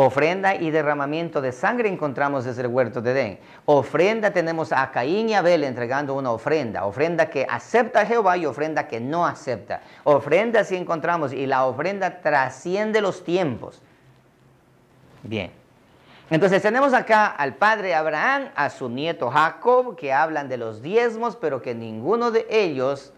Ofrenda y derramamiento de sangre encontramos desde el huerto de Edén. Ofrenda tenemos a Caín y Abel entregando una ofrenda. Ofrenda que acepta Jehová y ofrenda que no acepta. Ofrenda sí encontramos y la ofrenda trasciende los tiempos. Bien. Entonces tenemos acá al padre Abraham, a su nieto Jacob, que hablan de los diezmos, pero que ninguno de ellos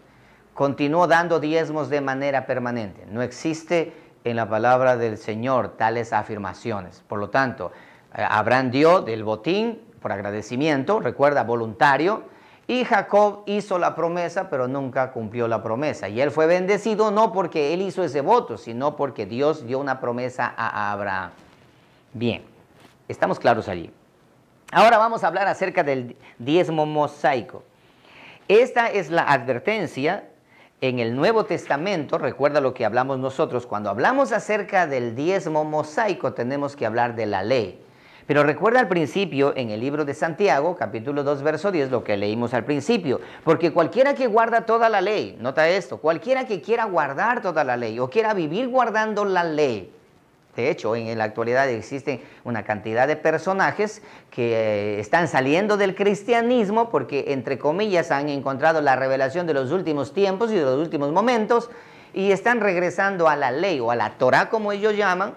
continuó dando diezmos de manera permanente. No existe en la palabra del Señor tales afirmaciones. Por lo tanto, eh, Abraham dio del botín por agradecimiento, recuerda, voluntario, y Jacob hizo la promesa, pero nunca cumplió la promesa. Y él fue bendecido no porque él hizo ese voto, sino porque Dios dio una promesa a Abraham. Bien, estamos claros allí. Ahora vamos a hablar acerca del diezmo mosaico. Esta es la advertencia en el Nuevo Testamento, recuerda lo que hablamos nosotros, cuando hablamos acerca del diezmo mosaico tenemos que hablar de la ley. Pero recuerda al principio, en el libro de Santiago, capítulo 2, verso 10, lo que leímos al principio, porque cualquiera que guarda toda la ley, nota esto, cualquiera que quiera guardar toda la ley o quiera vivir guardando la ley, de este hecho, en la actualidad existen una cantidad de personajes que eh, están saliendo del cristianismo porque, entre comillas, han encontrado la revelación de los últimos tiempos y de los últimos momentos y están regresando a la ley o a la Torah, como ellos llaman,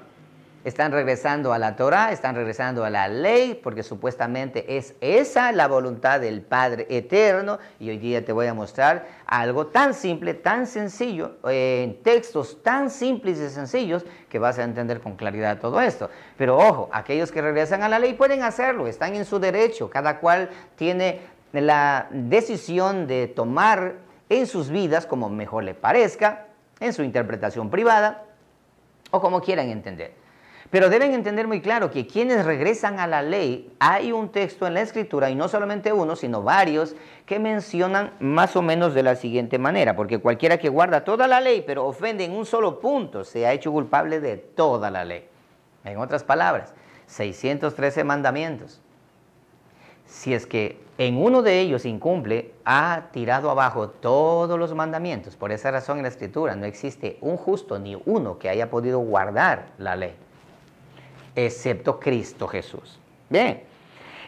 están regresando a la Torah, están regresando a la ley, porque supuestamente es esa la voluntad del Padre Eterno. Y hoy día te voy a mostrar algo tan simple, tan sencillo, eh, en textos tan simples y sencillos que vas a entender con claridad todo esto. Pero ojo, aquellos que regresan a la ley pueden hacerlo, están en su derecho, cada cual tiene la decisión de tomar en sus vidas como mejor le parezca, en su interpretación privada o como quieran entender. Pero deben entender muy claro que quienes regresan a la ley, hay un texto en la escritura, y no solamente uno, sino varios, que mencionan más o menos de la siguiente manera, porque cualquiera que guarda toda la ley, pero ofende en un solo punto, se ha hecho culpable de toda la ley. En otras palabras, 613 mandamientos. Si es que en uno de ellos incumple, ha tirado abajo todos los mandamientos. Por esa razón en la escritura no existe un justo ni uno que haya podido guardar la ley excepto Cristo Jesús. Bien.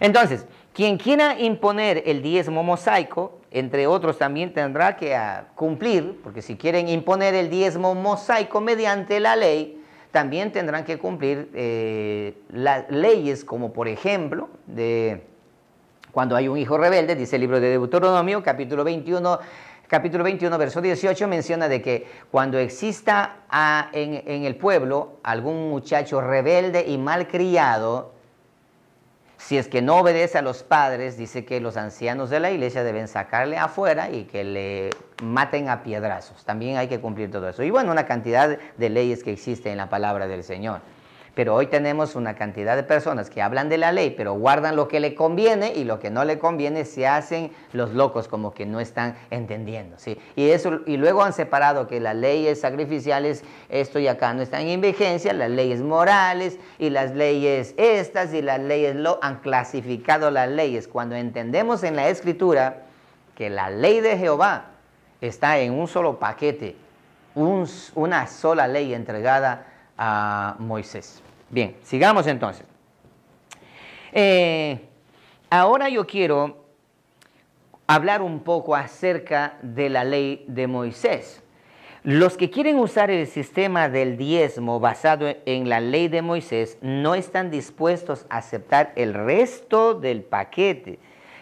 Entonces, quien quiera imponer el diezmo mosaico, entre otros también tendrá que ah, cumplir, porque si quieren imponer el diezmo mosaico mediante la ley, también tendrán que cumplir eh, las leyes como por ejemplo de cuando hay un hijo rebelde, dice el libro de Deuteronomio, capítulo 21, capítulo 21, verso 18, menciona de que cuando exista en, en, el pueblo algún muchacho rebelde y malcriado, si es que no obedece a los padres, dice que los ancianos de la iglesia deben sacarle afuera y que le maten a piedrazos. También hay que cumplir todo eso. Y bueno, una cantidad de leyes que existen en la palabra del Señor. Pero hoy tenemos una cantidad de personas que hablan de la ley, pero guardan lo que le conviene y lo que no le conviene se hacen los locos, como que no están entendiendo. ¿sí? Y, eso, y luego han separado que las leyes sacrificiales, esto y acá no están en vigencia, las leyes morales y las leyes estas y las leyes lo han clasificado las leyes. Cuando entendemos en la escritura que la ley de Jehová está en un solo paquete, una sola ley entregada a Moisés. Bien, sigamos entonces. Eh, ahora yo quiero hablar un poco acerca de la ley de Moisés. Los que quieren usar el sistema del diezmo basado en la ley de Moisés no están dispuestos a aceptar el resto del paquete,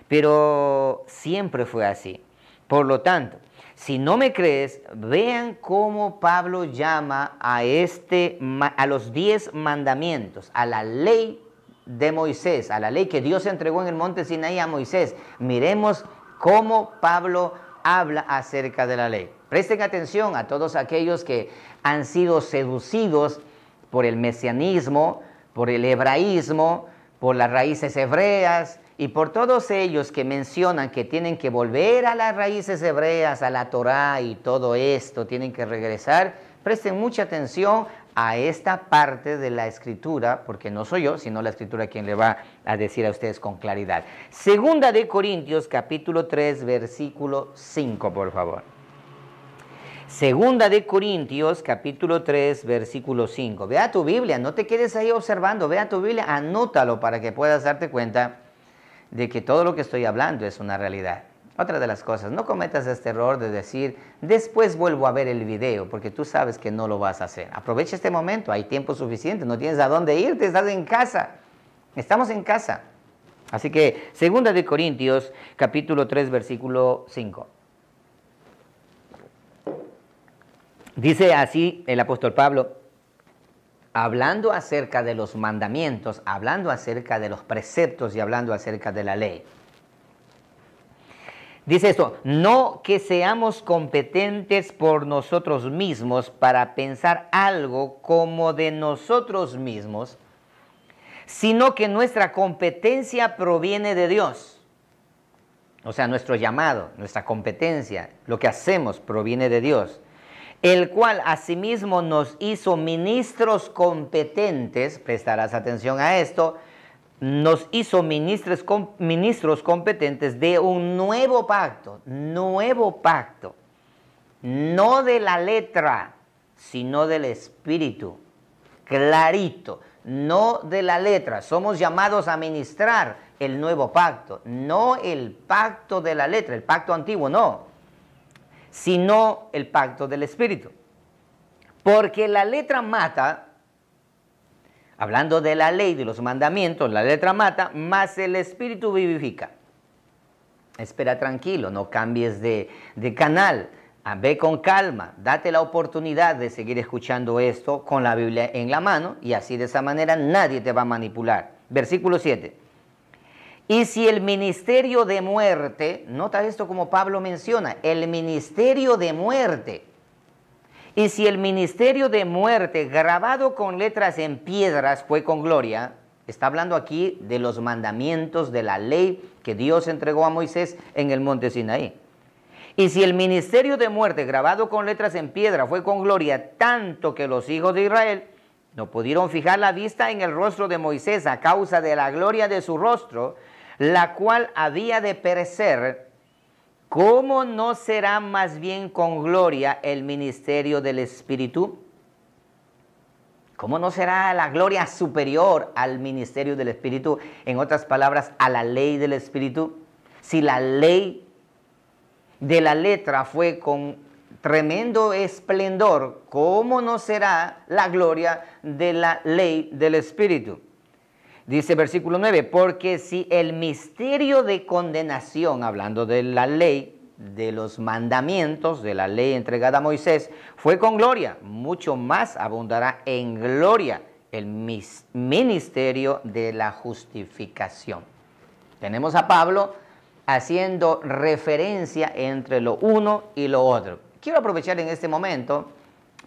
pero siempre fue así. Por lo tanto, si no me crees, vean cómo Pablo llama a, este, a los diez mandamientos, a la ley de Moisés, a la ley que Dios entregó en el monte Sinaí a Moisés. Miremos cómo Pablo habla acerca de la ley. Presten atención a todos aquellos que han sido seducidos por el mesianismo, por el hebraísmo, por las raíces hebreas, y por todos ellos que mencionan que tienen que volver a las raíces hebreas, a la Torá y todo esto, tienen que regresar, presten mucha atención a esta parte de la escritura, porque no soy yo, sino la escritura quien le va a decir a ustedes con claridad. Segunda de Corintios capítulo 3 versículo 5, por favor. Segunda de Corintios capítulo 3 versículo 5. Vea tu Biblia, no te quedes ahí observando, vea tu Biblia, anótalo para que puedas darte cuenta de que todo lo que estoy hablando es una realidad. Otra de las cosas, no cometas este error de decir, después vuelvo a ver el video, porque tú sabes que no lo vas a hacer. Aprovecha este momento, hay tiempo suficiente, no tienes a dónde irte, estás en casa. Estamos en casa. Así que, segunda de Corintios, capítulo 3, versículo 5. Dice así el apóstol Pablo, hablando acerca de los mandamientos, hablando acerca de los preceptos y hablando acerca de la ley. Dice esto, no que seamos competentes por nosotros mismos para pensar algo como de nosotros mismos, sino que nuestra competencia proviene de Dios. O sea, nuestro llamado, nuestra competencia, lo que hacemos proviene de Dios el cual asimismo nos hizo ministros competentes, prestarás atención a esto, nos hizo ministros, ministros competentes de un nuevo pacto, nuevo pacto, no de la letra, sino del espíritu, clarito, no de la letra, somos llamados a ministrar el nuevo pacto, no el pacto de la letra, el pacto antiguo, no, sino el pacto del Espíritu. Porque la letra mata, hablando de la ley, de los mandamientos, la letra mata, más el Espíritu vivifica. Espera tranquilo, no cambies de, de canal, ah, ve con calma, date la oportunidad de seguir escuchando esto con la Biblia en la mano y así de esa manera nadie te va a manipular. Versículo 7. Y si el ministerio de muerte, nota esto como Pablo menciona, el ministerio de muerte, y si el ministerio de muerte grabado con letras en piedras fue con gloria, está hablando aquí de los mandamientos de la ley que Dios entregó a Moisés en el monte Sinaí. Y si el ministerio de muerte grabado con letras en piedra fue con gloria, tanto que los hijos de Israel no pudieron fijar la vista en el rostro de Moisés a causa de la gloria de su rostro, la cual había de perecer, ¿cómo no será más bien con gloria el ministerio del Espíritu? ¿Cómo no será la gloria superior al ministerio del Espíritu? En otras palabras, a la ley del Espíritu. Si la ley de la letra fue con tremendo esplendor, ¿cómo no será la gloria de la ley del Espíritu? Dice versículo 9, porque si el misterio de condenación, hablando de la ley, de los mandamientos, de la ley entregada a Moisés, fue con gloria, mucho más abundará en gloria el ministerio de la justificación. Tenemos a Pablo haciendo referencia entre lo uno y lo otro. Quiero aprovechar en este momento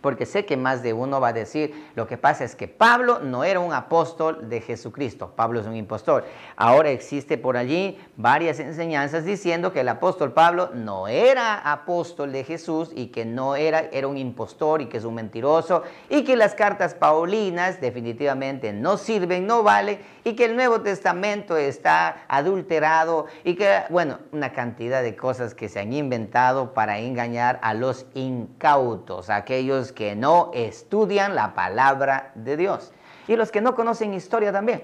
porque sé que más de uno va a decir, lo que pasa es que Pablo no era un apóstol de Jesucristo, Pablo es un impostor. Ahora existe por allí varias enseñanzas diciendo que el apóstol Pablo no era apóstol de Jesús y que no era, era un impostor y que es un mentiroso y que las cartas paulinas definitivamente no sirven, no valen y que el Nuevo Testamento está adulterado y que, bueno, una cantidad de cosas que se han inventado para engañar a los incautos, aquellos que no estudian la palabra de Dios y los que no conocen historia también.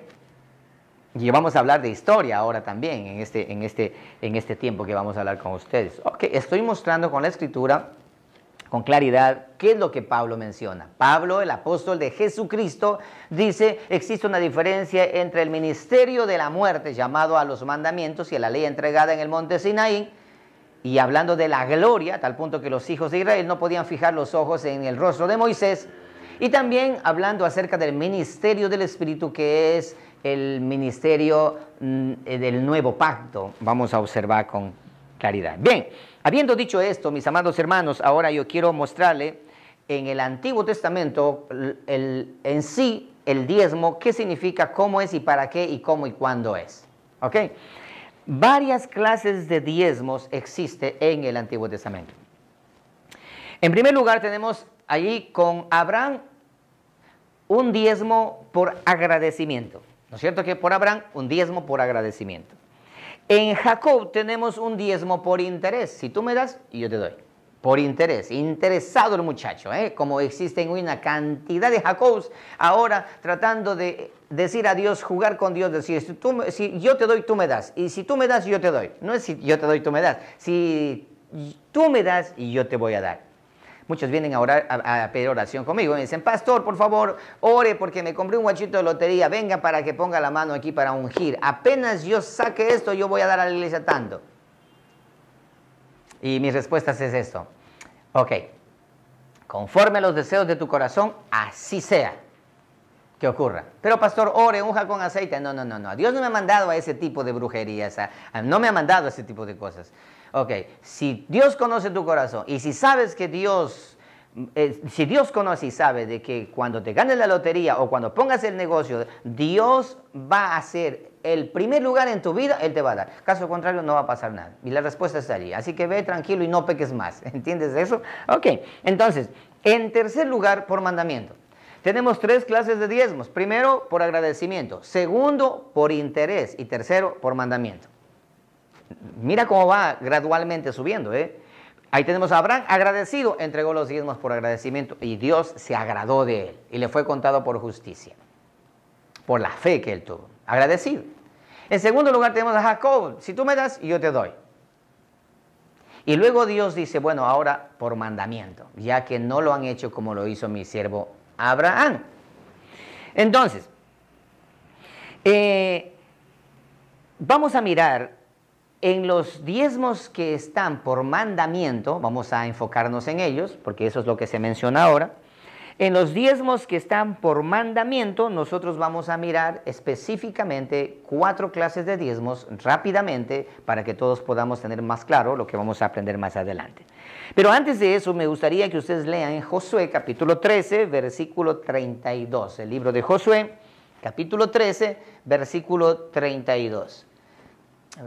Y vamos a hablar de historia ahora también este, en este, en este, tiempo que vamos a hablar con ustedes. Ok, estoy mostrando con la escritura, con claridad, qué es lo que Pablo menciona. Pablo, el apóstol de Jesucristo, dice, existe una diferencia entre el ministerio de la muerte llamado a los mandamientos y la ley entregada en el monte Sinaí y hablando de la gloria, tal punto que los hijos de Israel no podían fijar los ojos en el rostro de Moisés, y también hablando acerca del ministerio del Espíritu, que es el ministerio mm, eh, del nuevo pacto, vamos a observar con claridad. Bien, habiendo dicho esto, mis amados hermanos, ahora yo quiero mostrarle en el Antiguo Testamento el, en sí el diezmo, qué significa, cómo es y para qué y cómo y cuándo es varias clases de diezmos existe en el Antiguo Testamento. En primer lugar tenemos allí con Abraham un diezmo por agradecimiento. ¿No es cierto que por Abraham un diezmo por agradecimiento? En Jacob tenemos un diezmo por interés. Si tú me das, yo te doy. Por interés, interesado el muchacho, ¿eh? como existen una cantidad de Jacobs ahora tratando de decir a Dios, jugar con Dios, decir, si, yo te doy, tú me das, y si tú me das, yo te doy. No es si yo te doy, tú me das, si tú me das y yo te voy a dar. Muchos vienen a, orar, a, pedir oración conmigo dicen, pastor, por favor, ore porque me compré un guachito de lotería, venga para que ponga la mano aquí para ungir. Apenas yo saque esto, yo voy a dar a la iglesia tanto. Y mi respuesta es esto. Ok, conforme a los deseos de tu corazón, así sea que ocurra. Pero pastor, ore, unja con aceite. No, no, no, no. Dios no me ha mandado a ese tipo de brujerías, ah, no me ha mandado a ese tipo de cosas. Ok, si Dios conoce tu corazón y si sabes que Dios, mm, eh, si Dios conoce y sabe de que cuando te ganes la lotería o cuando pongas el negocio, Dios va a ser el primer lugar en tu vida, Él te va a dar. Caso contrario, no va a pasar nada. Y la respuesta está allí. Así que ve tranquilo y no peques más. [laughs] ¿Entiendes eso? Ok. Entonces, en tercer lugar, por mandamiento. Tenemos tres clases de diezmos. Primero, por agradecimiento. Segundo, por interés. Y tercero, por mandamiento. Mira cómo va gradualmente subiendo. ¿eh? Ahí tenemos a Abraham, agradecido, entregó los diezmos por agradecimiento y Dios se agradó de él y le fue contado por justicia, por la fe que él tuvo. Agradecido. En segundo lugar tenemos a Jacob, si tú me das, yo te doy. Y luego Dios dice, bueno, ahora por mandamiento, ya que no lo han hecho como lo hizo mi siervo Abraham. Entonces, eh, vamos a mirar en los diezmos que están por mandamiento, vamos a enfocarnos en ellos, porque eso es lo que se menciona ahora. En los diezmos que están por mandamiento, nosotros vamos a mirar específicamente cuatro clases de diezmos rápidamente para que todos podamos tener más claro lo que vamos a aprender más adelante. Pero antes de eso, me gustaría que ustedes lean Josué capítulo 13, versículo 32, el libro de Josué capítulo 13, versículo 32.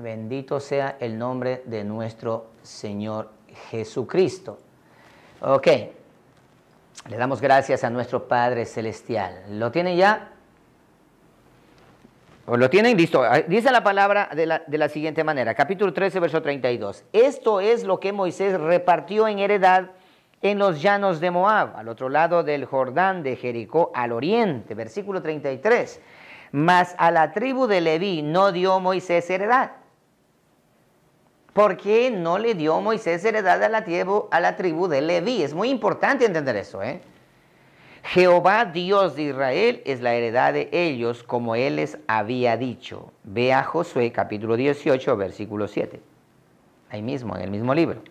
Bendito sea el nombre de nuestro Señor Jesucristo. Ok. Le damos gracias a nuestro Padre Celestial. ¿Lo tienen ya? ¿O lo tienen? Listo. Dice la palabra de la, de la siguiente manera. Capítulo 13, verso 32. Esto es lo que Moisés repartió en heredad en los llanos de Moab, al otro lado del Jordán de Jericó, al oriente. Versículo 33. Mas a la tribu de Leví no dio Moisés heredad ¿Por qué no le dio Moisés heredad a la, tribu, a la tribu de Leví? Es muy importante entender eso. ¿eh? Jehová Dios de Israel es la heredad de ellos, como él les había dicho. Ve a Josué capítulo 18, versículo 7. Ahí mismo, en el mismo libro.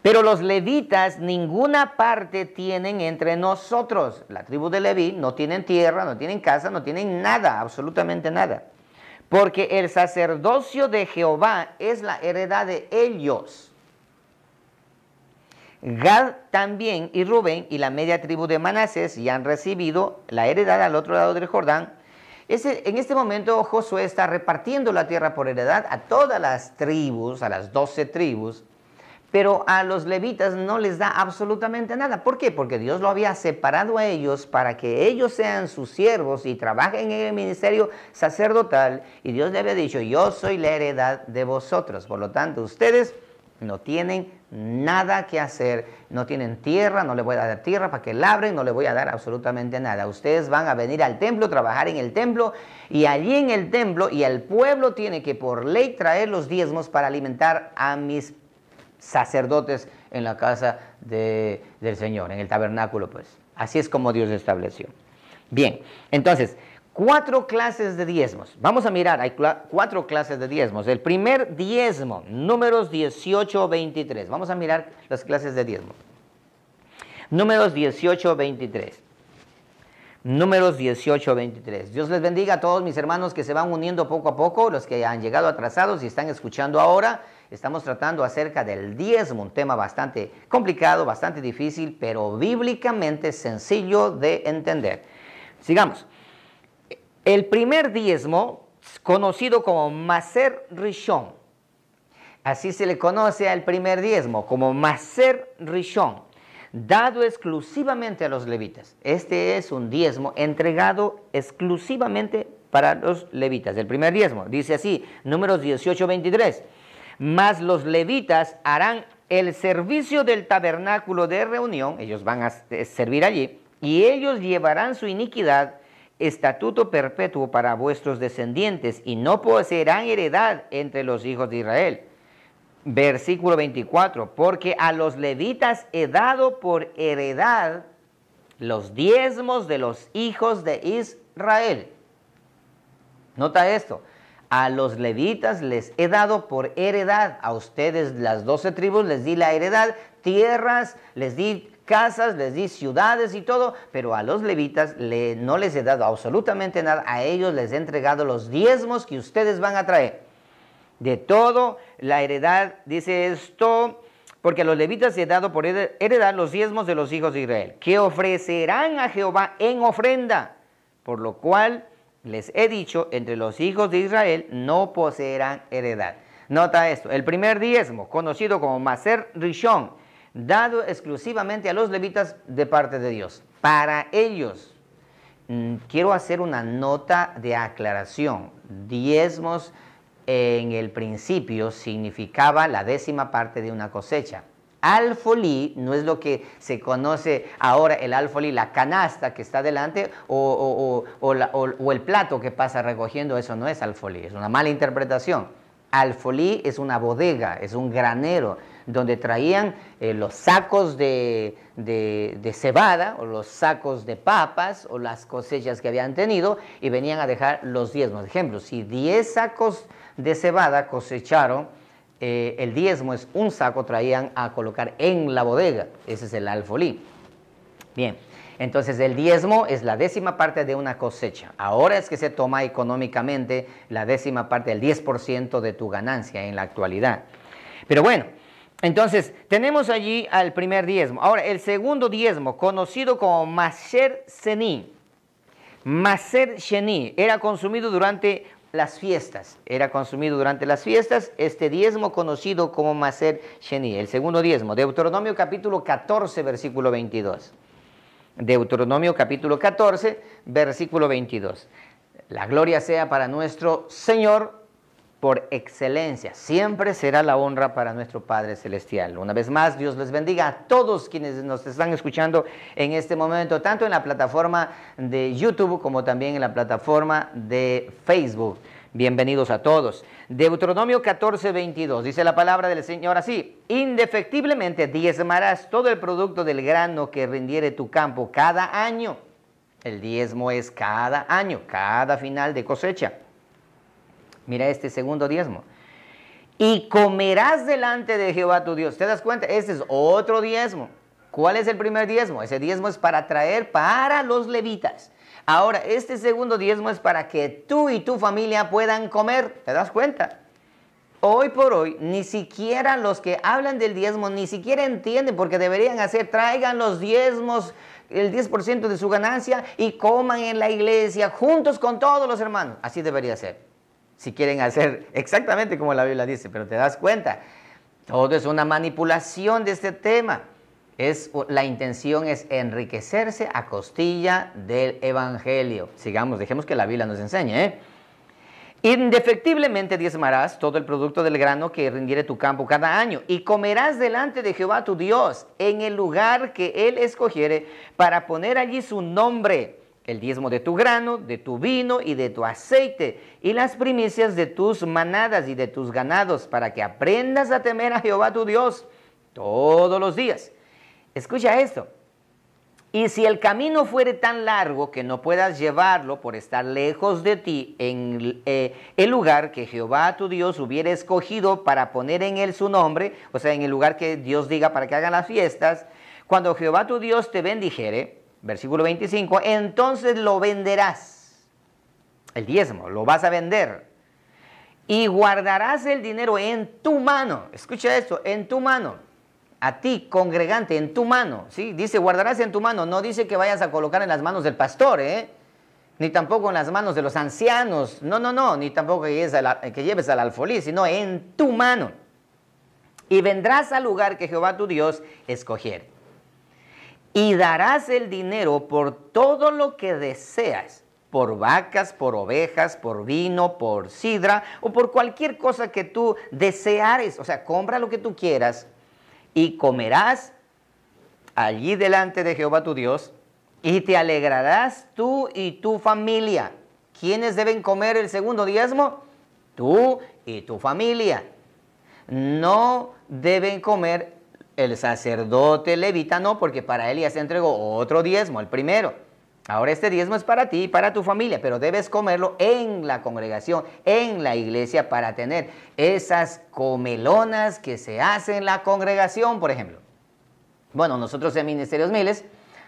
Pero los levitas ninguna parte tienen entre nosotros. La tribu de Leví no tienen tierra, no tienen casa, no tienen nada, absolutamente nada porque el sacerdocio de Jehová es la heredad de ellos. Gad también y Rubén y la media tribu de Manasés ya han recibido la heredad al otro lado del Jordán. en este momento Josué está repartiendo la tierra por heredad a todas las tribus, a las doce tribus, pero a los levitas no les da absolutamente nada. ¿Por qué? Porque Dios lo había separado a ellos para que ellos sean sus siervos y trabajen en el ministerio sacerdotal. Y Dios le había dicho, yo soy la heredad de vosotros. Por lo tanto, ustedes no tienen nada que hacer, no tienen tierra, no les voy a dar tierra para que labren, no le voy a dar absolutamente nada. Ustedes van a venir al templo, trabajar en el templo y allí en el templo y el pueblo tiene que por ley traer los diezmos para alimentar a mis sacerdotes en la casa del Señor, en el tabernáculo, pues. Así es como Dios estableció. Bien, entonces, cuatro clases de diezmos. Vamos a mirar, hay cuatro clases de diezmos. El primer diezmo, números 18 23. Vamos a mirar las clases de diezmo. Números 18 23. Números 18 23. Dios les bendiga a todos mis hermanos que se van uniendo poco a poco, los que han llegado atrasados y están escuchando ahora. Estamos tratando acerca del diezmo, un tema bastante complicado, bastante difícil, pero bíblicamente sencillo de entender. Sigamos. El primer diezmo, conocido como Maser Rishon, así se le conoce al primer diezmo, como Maser Rishon, dado exclusivamente a los levitas. Este es un diezmo entregado exclusivamente para los levitas, el primer diezmo. Dice así, números 18, 23. Mas los levitas harán el servicio del tabernáculo de reunión, ellos van a servir allí, y ellos llevarán su iniquidad, estatuto perpetuo para vuestros descendientes, y no poseerán heredad entre los hijos de Israel. Versículo 24, porque a los levitas he dado por heredad los diezmos de los hijos de Israel. Nota esto, a los levitas les he dado por heredad, a ustedes las doce tribus les di la heredad, tierras, les di casas, les di ciudades y todo, pero a los levitas no les he dado absolutamente nada, a ellos les he entregado los diezmos que ustedes van a traer. De todo, la heredad dice esto, porque a los levitas se he dado por heredad los diezmos de los hijos de Israel, que ofrecerán a Jehová en ofrenda, por lo cual les he dicho, entre los hijos de Israel no poseerán heredad. Nota esto, el primer diezmo, conocido como Maser Rishon, dado exclusivamente a los levitas de parte de Dios. Para ellos, mm, quiero hacer una nota de aclaración. Diezmos en el principio significaba la décima parte de una cosecha alfolí no es lo que se conoce ahora el alfolí, la canasta que está delante o, el plato que pasa recogiendo, eso no es alfolí, es una mala interpretación. Alfolí es una bodega, es un granero donde traían eh, los sacos de, cebada o los sacos de papas o las cosechas que habían tenido y venían a dejar los diezmos. ejemplo, si diez sacos de cebada cosecharon, eh, el diezmo es un saco, traían a colocar en la bodega. Ese es el alfolí. Bien, entonces el diezmo es la décima parte de una cosecha. Ahora es que se toma económicamente la décima parte, el 10% de tu ganancia en la actualidad. Pero bueno, entonces tenemos allí al primer diezmo. Ahora, el segundo diezmo, conocido como Maser Seni. Maser Sheni era consumido durante las fiestas. Era consumido durante las fiestas este diezmo conocido como Maser Sheni, el segundo diezmo. Deuteronomio capítulo 14, versículo 22. Deuteronomio capítulo 14, versículo 22. La gloria sea para nuestro Señor por excelencia. Siempre será la honra para nuestro Padre Celestial. Una vez más, Dios les bendiga a todos quienes nos están escuchando en este momento, tanto en la plataforma de YouTube como también en la plataforma de Facebook. Bienvenidos a todos. Deuteronomio 14.22, Dice la palabra del Señor así. Indefectiblemente diezmarás todo el producto del grano que rindiere tu campo cada año. El diezmo es cada año, cada final de cosecha Mira este segundo diezmo. Y comerás delante de Jehová tu Dios. ¿Te das cuenta? Este es otro diezmo. ¿Cuál es el primer diezmo? Ese diezmo es para traer para los levitas. Ahora, este segundo diezmo es para que tú y tu familia puedan comer. ¿Te das cuenta? Hoy por hoy, ni siquiera los que hablan del diezmo, ni siquiera entienden, porque deberían hacer, traigan los diezmos, el 10% de su ganancia y coman en la iglesia juntos con todos los hermanos. Así debería ser si quieren hacer exactamente como la Biblia dice, pero te das cuenta, todo es una manipulación de este tema. Es, la intención es enriquecerse a costilla del Evangelio. Sigamos, dejemos que la Biblia nos enseñe. ¿eh? Indefectiblemente diezmarás todo el producto del grano que rindiere tu campo cada año, y comerás delante de Jehová tu Dios, en el lugar que Él escogiere, para poner allí su nombre el diezmo de tu grano, de tu vino y de tu aceite, y las primicias de tus manadas y de tus ganados, para que aprendas a temer a Jehová tu Dios todos los días. Escucha esto. Y si el camino fuere tan largo que no puedas llevarlo por estar lejos de ti en eh, el lugar que Jehová tu Dios hubiera escogido para poner en él su nombre, o sea, en el lugar que Dios diga para que hagan las fiestas, cuando Jehová tu Dios te bendijere, versículo 25, entonces lo venderás, el diezmo, lo vas a vender, y guardarás el dinero en tu mano, escucha esto, en tu mano, a ti, congregante, en tu mano, ¿sí? Dice, guardarás en tu mano, no dice que vayas a colocar en las manos del pastor, ¿eh? Ni tampoco en las manos de los ancianos, no, no, no, ni tampoco que lleves, la, que lleves al alfolí, sino en tu mano. Y vendrás al lugar que Jehová tu Dios escogiere y darás el dinero por todo lo que deseas, por vacas, por ovejas, por vino, por sidra o por cualquier cosa que tú deseares. O sea, compra lo que tú quieras y comerás allí delante de Jehová tu Dios y te alegrarás tú y tu familia. ¿Quiénes deben comer el segundo diezmo? Tú y tu familia. No deben comer el sacerdote levita no, porque para él ya se entregó otro diezmo, el primero. Ahora este diezmo es para ti y para tu familia, pero debes comerlo en la congregación, en la iglesia, para tener esas comelonas que se hacen en la congregación, por ejemplo. Bueno, nosotros en Ministerios Miles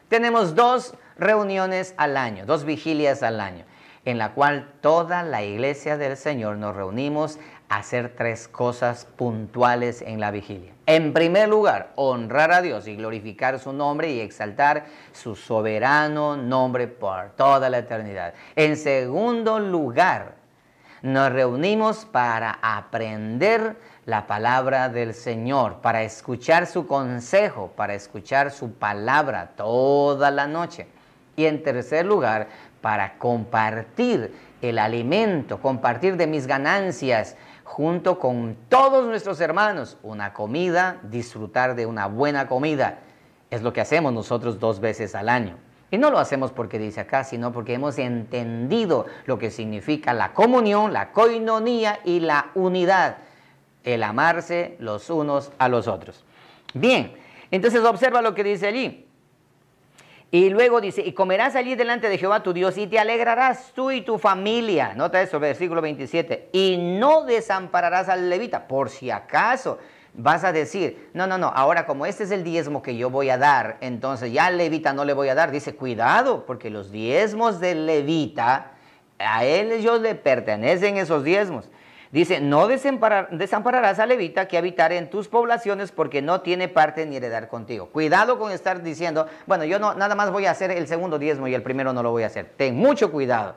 tenemos dos reuniones al año, dos vigilias al año en la cual toda la iglesia del Señor nos reunimos a hacer tres cosas puntuales en la vigilia. En primer lugar, honrar a Dios y glorificar su nombre y exaltar su soberano nombre por toda la eternidad. En segundo lugar, nos reunimos para aprender la palabra del Señor, para escuchar su consejo, para escuchar su palabra toda la noche. Y en tercer lugar, para compartir el alimento, compartir de mis ganancias junto con todos nuestros hermanos. Una comida, disfrutar de una buena comida, es lo que hacemos nosotros dos veces al año. Y no lo hacemos porque dice acá, sino porque hemos entendido lo que significa la comunión, la coinonía y la unidad, el amarse los unos a los otros. Bien, entonces observa lo que dice allí. Y luego dice, y comerás allí delante de Jehová tu Dios y te alegrarás tú y tu familia. Nota eso, versículo 27. Y no desampararás al levita, por si acaso vas a decir, no, no, no, ahora como este es el diezmo que yo voy a dar, entonces ya al levita no le voy a dar. Dice, cuidado, porque los diezmos del levita, a él ellos le pertenecen esos diezmos. Dice, no desampararás a levita que habitar en tus poblaciones porque no tiene parte ni heredar contigo. Cuidado con estar diciendo, bueno, yo no, nada más voy a hacer el segundo diezmo y el primero no lo voy a hacer. Ten mucho cuidado.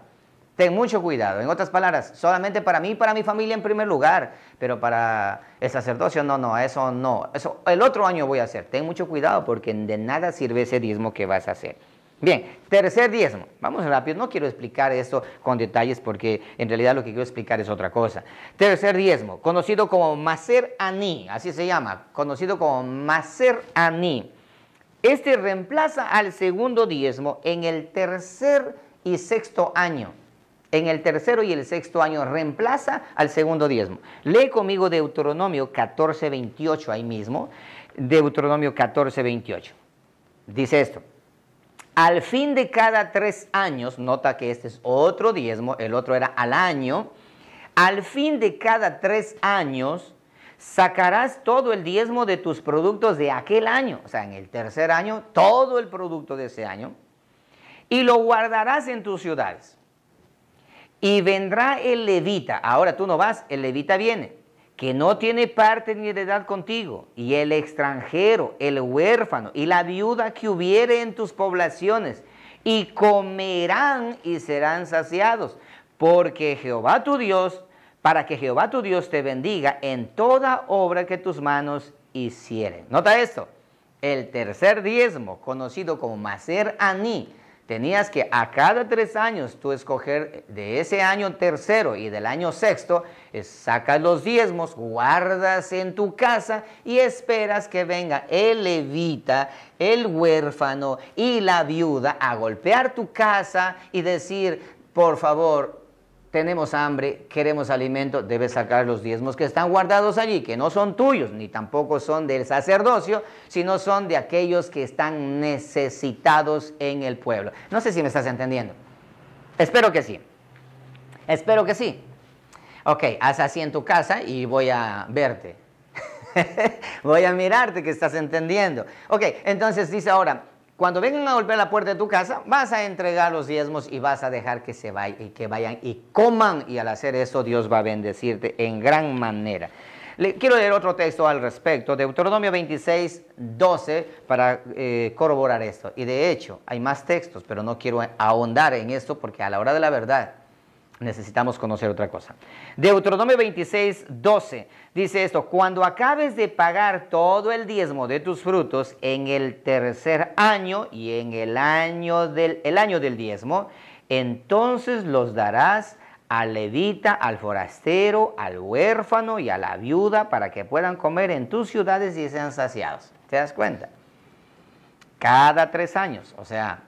Ten mucho cuidado. En otras palabras, solamente para mí y para mi familia en primer lugar, pero para el sacerdocio no, no, eso no. Eso el otro año voy a hacer. Ten mucho cuidado porque de nada sirve ese diezmo que vas a hacer. Bien, tercer diezmo. Vamos rápido, no quiero explicar esto con detalles porque en realidad lo que quiero explicar es otra cosa. Tercer diezmo, conocido como Maser Aní, así se llama, conocido como Maser Aní. Este reemplaza al segundo diezmo en el tercer y sexto año. En el tercero y el sexto año reemplaza al segundo diezmo. Lee conmigo Deuteronomio 14:28 ahí mismo. Deuteronomio 14:28. Dice esto. Al fin de cada tres años, nota que este es otro diezmo, el otro era al año, al fin de cada tres años sacarás todo el diezmo de tus productos de aquel año, o sea, en el tercer año, todo el producto de ese año, y lo guardarás en tus ciudades. Y vendrá el levita, ahora tú no vas, el levita viene, que no tiene parte ni heredad contigo, y el extranjero, el huérfano y la viuda que hubiere en tus poblaciones, y comerán y serán saciados, porque Jehová tu Dios, para que Jehová tu Dios te bendiga en toda obra que tus manos hicieren. Nota esto, el tercer diezmo, conocido como Maser Aní, tenías que a cada tres años tú escoger de ese año tercero y del año sexto, eh, sacas los diezmos, guardas en tu casa y esperas que venga el levita, el huérfano y la viuda a golpear tu casa y decir, por favor, tenemos hambre, queremos alimento, debes sacar los diezmos que están guardados allí, que no son tuyos, ni tampoco son del sacerdocio, sino son de aquellos que están necesitados en el pueblo. No sé si me estás entendiendo. Espero que sí. Espero que sí. Ok, haz así en tu casa y voy a verte. [laughs] voy a mirarte que estás entendiendo. Ok, entonces dice ahora, cuando vengan a golpear la puerta de tu casa, vas a entregar los diezmos y vas a dejar que se vayan y que vayan y coman. Y al hacer eso, Dios va a bendecirte en gran manera. quiero leer otro texto al respecto, Deuteronomio 26, 12, para eh, corroborar esto. Y de hecho, hay más textos, pero no quiero ahondar en esto porque a la hora de la verdad necesitamos conocer otra cosa. Deuteronomio 26, 12 dice esto, cuando acabes de pagar todo el diezmo de tus frutos en el tercer año y en el año del, el año del diezmo, entonces los darás al levita, al forastero, al huérfano y a la viuda para que puedan comer en tus ciudades y sean saciados. ¿Te das cuenta? Cada tres años, o sea,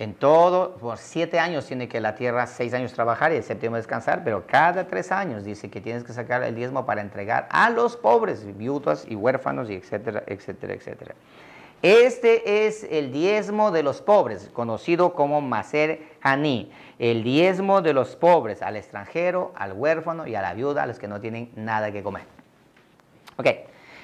en todo, por siete años tiene que la tierra, seis años trabajar y el séptimo descansar, pero cada tres años dice que tienes que sacar el diezmo para entregar a los pobres, viudas y huérfanos, y etcétera, etcétera, etcétera. Este es el diezmo de los pobres, conocido como Maser Haní, el diezmo de los pobres, al extranjero, al huérfano y a la viuda, a los que no tienen nada que comer. Ok,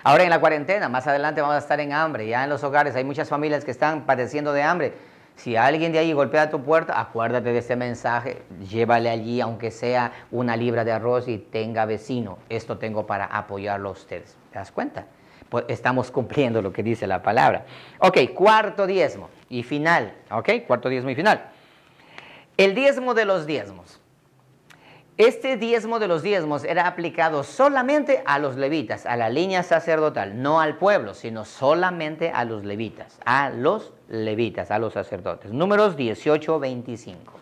ahora en la cuarentena, más adelante vamos a estar en hambre, ya en los hogares hay muchas familias que están padeciendo de hambre si alguien de allí golpea tu puerta, acuérdate de ese mensaje, llévale allí, aunque sea una libra de arroz y tenga vecino. Esto tengo para apoyarlo a ustedes. ¿Te das cuenta? Pues estamos cumpliendo lo que dice la palabra. Ok, cuarto diezmo y final. Ok, cuarto diezmo y final. El diezmo de los diezmos. Este diezmo de los diezmos era aplicado solamente a los levitas, a la línea sacerdotal, no al pueblo, sino solamente a los levitas, a los levitas, a los sacerdotes. Números 18, 25.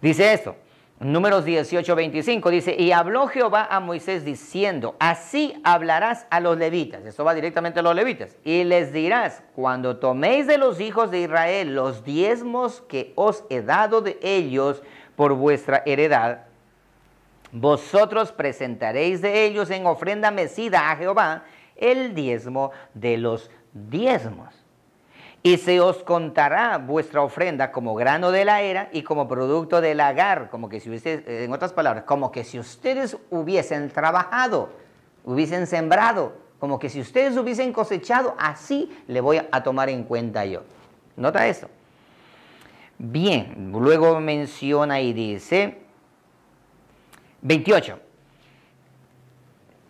Dice esto, números 18, 25, dice, y habló Jehová a Moisés diciendo, así hablarás a los levitas, esto va directamente a los levitas, y les dirás, cuando toméis de los hijos de Israel los diezmos que os he dado de ellos por vuestra heredad, vosotros presentaréis de ellos en ofrenda mecida a Jehová el diezmo de los diezmos. Y se os contará vuestra ofrenda como grano de la era y como producto del agar, como que si ustedes, eh, en otras palabras, como que si ustedes hubiesen trabajado, hubiesen sembrado, como que si ustedes hubiesen cosechado, así le voy a tomar en cuenta yo. Nota eso. Bien, luego menciona y dice, 28.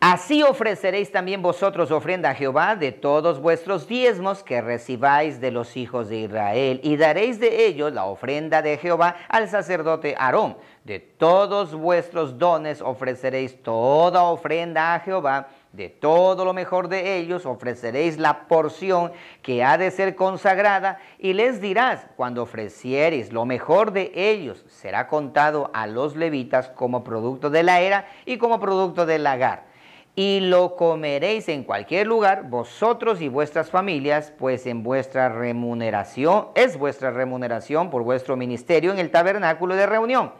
Así ofreceréis también vosotros ofrenda a Jehová de todos vuestros diezmos que recibáis de los hijos de Israel, y daréis de ellos la ofrenda de Jehová al sacerdote Aarón. De todos vuestros dones ofreceréis toda ofrenda a Jehová de todo lo mejor de ellos ofreceréis la porción que ha de ser consagrada y les dirás, cuando ofreciereis lo mejor de ellos, será contado a los levitas como producto de la era y como producto del lagar. Y lo comeréis en cualquier lugar, vosotros y vuestras familias, pues en vuestra remuneración, es vuestra remuneración por vuestro ministerio en el tabernáculo de reunión.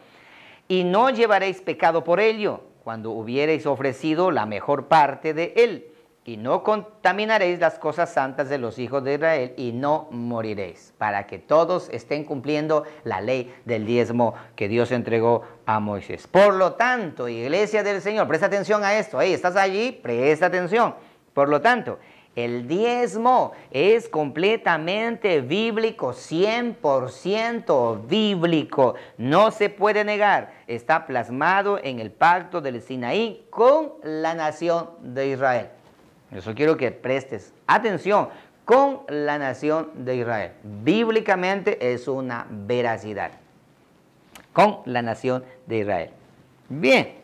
Y no llevaréis pecado por ello, cuando hubiereis ofrecido la mejor parte de él, y no contaminaréis las cosas santas de los hijos de Israel, y no moriréis, para que todos estén cumpliendo la ley del diezmo que Dios entregó a Moisés. Por lo tanto, iglesia del Señor, presta atención a esto, Ahí estás allí, presta atención. Por lo tanto, el diezmo es completamente bíblico, 100% bíblico, no se puede negar. Está plasmado en el pacto del Sinaí con la nación de Israel. Eso quiero que prestes atención con la nación de Israel. Bíblicamente es una veracidad con la nación de Israel. Bien,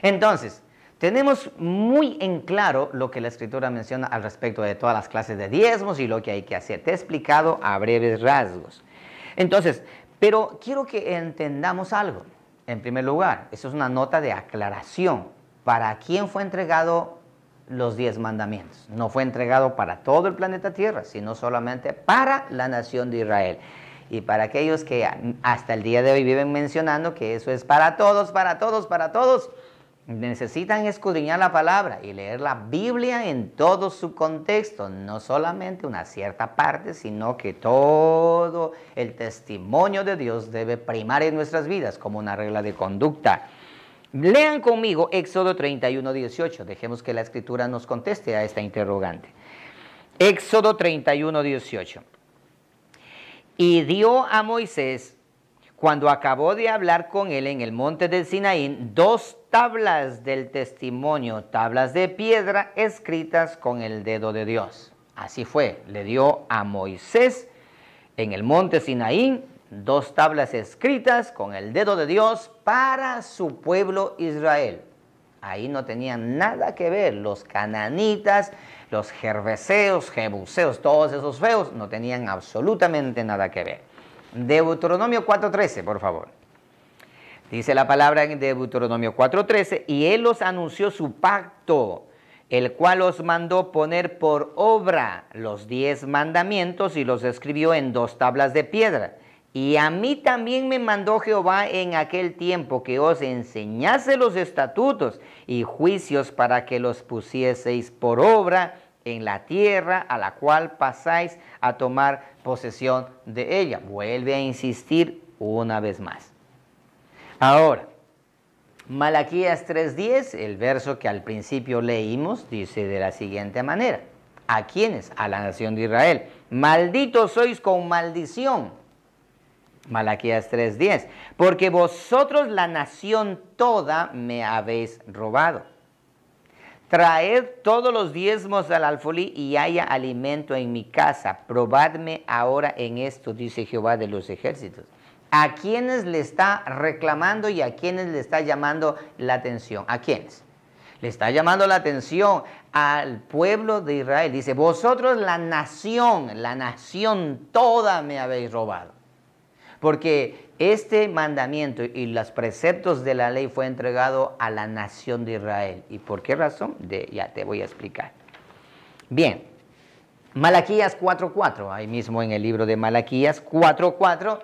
entonces, tenemos muy en claro lo que la escritura menciona al respecto de todas las clases de diezmos y lo que hay que hacer. Te he explicado a breves rasgos. Entonces, pero quiero que entendamos algo. En primer lugar, eso es una nota de aclaración. ¿Para quién fue entregado los diez mandamientos? No fue entregado para todo el planeta Tierra, sino solamente para la nación de Israel. Y para aquellos que hasta el día de hoy viven mencionando que eso es para todos, para todos, para todos, necesitan escudriñar la palabra y leer la Biblia en todo su contexto, no solamente una cierta parte, sino que todo el testimonio de Dios debe primar en nuestras vidas como una regla de conducta. Lean conmigo Éxodo 31, 18. Dejemos que la escritura nos conteste a esta interrogante. Éxodo 31, 18. Y dio a Moisés cuando acabó de hablar con él en el monte del Sinaín, dos tablas del testimonio, tablas de piedra escritas con el dedo de Dios. Así fue, le dio a Moisés en el monte Sinaín, dos tablas escritas con el dedo de Dios para su pueblo Israel. Ahí no tenían nada que ver los cananitas, los gerveseos, jebuseos, todos esos feos, no tenían absolutamente nada que ver. Deuteronomio 4.13, por favor. Dice la palabra en Deuteronomio 4.13, y él os anunció su pacto, el cual os mandó poner por obra los diez mandamientos y los escribió en dos tablas de piedra. Y a mí también me mandó Jehová en aquel tiempo que os enseñase los estatutos y juicios para que los pusieseis por obra en la tierra a la cual pasáis a tomar posesión de ella. Vuelve a insistir una vez más. Ahora, Malaquías 3:10, el verso que al principio leímos, dice de la siguiente manera. ¿A quiénes? A la nación de Israel. Malditos sois con maldición. Malaquías 3:10. Porque vosotros la nación toda me habéis robado. Traed todos los diezmos al alfolí y haya alimento en mi casa. Probadme ahora en esto, dice Jehová de los ejércitos. ¿A quiénes le está reclamando y a quiénes le está llamando la atención? ¿A quiénes? Le está llamando la atención al pueblo de Israel. Dice, vosotros la nación, la nación toda me habéis robado. Porque este mandamiento y los preceptos de la ley fue entregado a la nación de Israel. ¿Y por qué razón? ya te voy a explicar. Bien, Malaquías 4.4, ahí mismo en el libro de Malaquías 4.4,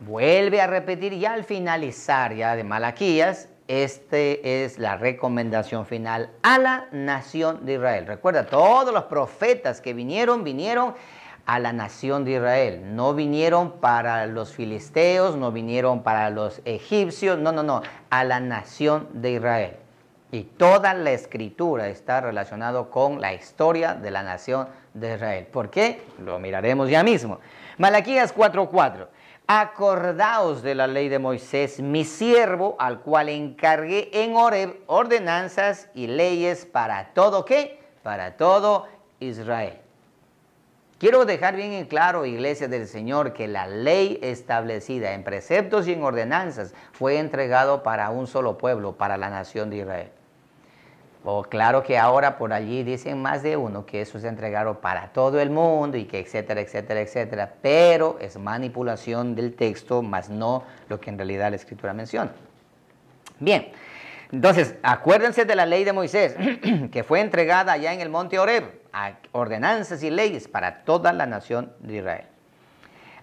vuelve a repetir ya al finalizar ya de Malaquías, esta es la recomendación final a la nación de Israel. Recuerda, todos los profetas que vinieron, vinieron a la nación de Israel. No vinieron para los filisteos, no vinieron para los egipcios, no, no, no, a la nación de Israel. Y toda la escritura está relacionada con la historia de la nación de Israel. ¿Por qué? Lo miraremos ya mismo. Malaquías 4:4. Acordaos de la ley de Moisés, mi siervo, al cual encargué en Oreb ordenanzas y leyes para todo qué? Para todo Israel. Quiero dejar bien en claro, Iglesia del Señor, que la ley establecida en preceptos y en ordenanzas fue entregado para un solo pueblo, para la nación de Israel. O oh, claro que ahora por allí dicen más de uno que eso se entregaron para todo el mundo y que etcétera, etcétera, etcétera. Pero es manipulación del texto, más no lo que en realidad la escritura menciona. Bien, entonces acuérdense de la ley de Moisés [clears throat] que fue entregada allá en el monte Oreb ordenanzas y leyes para toda la nación de Israel.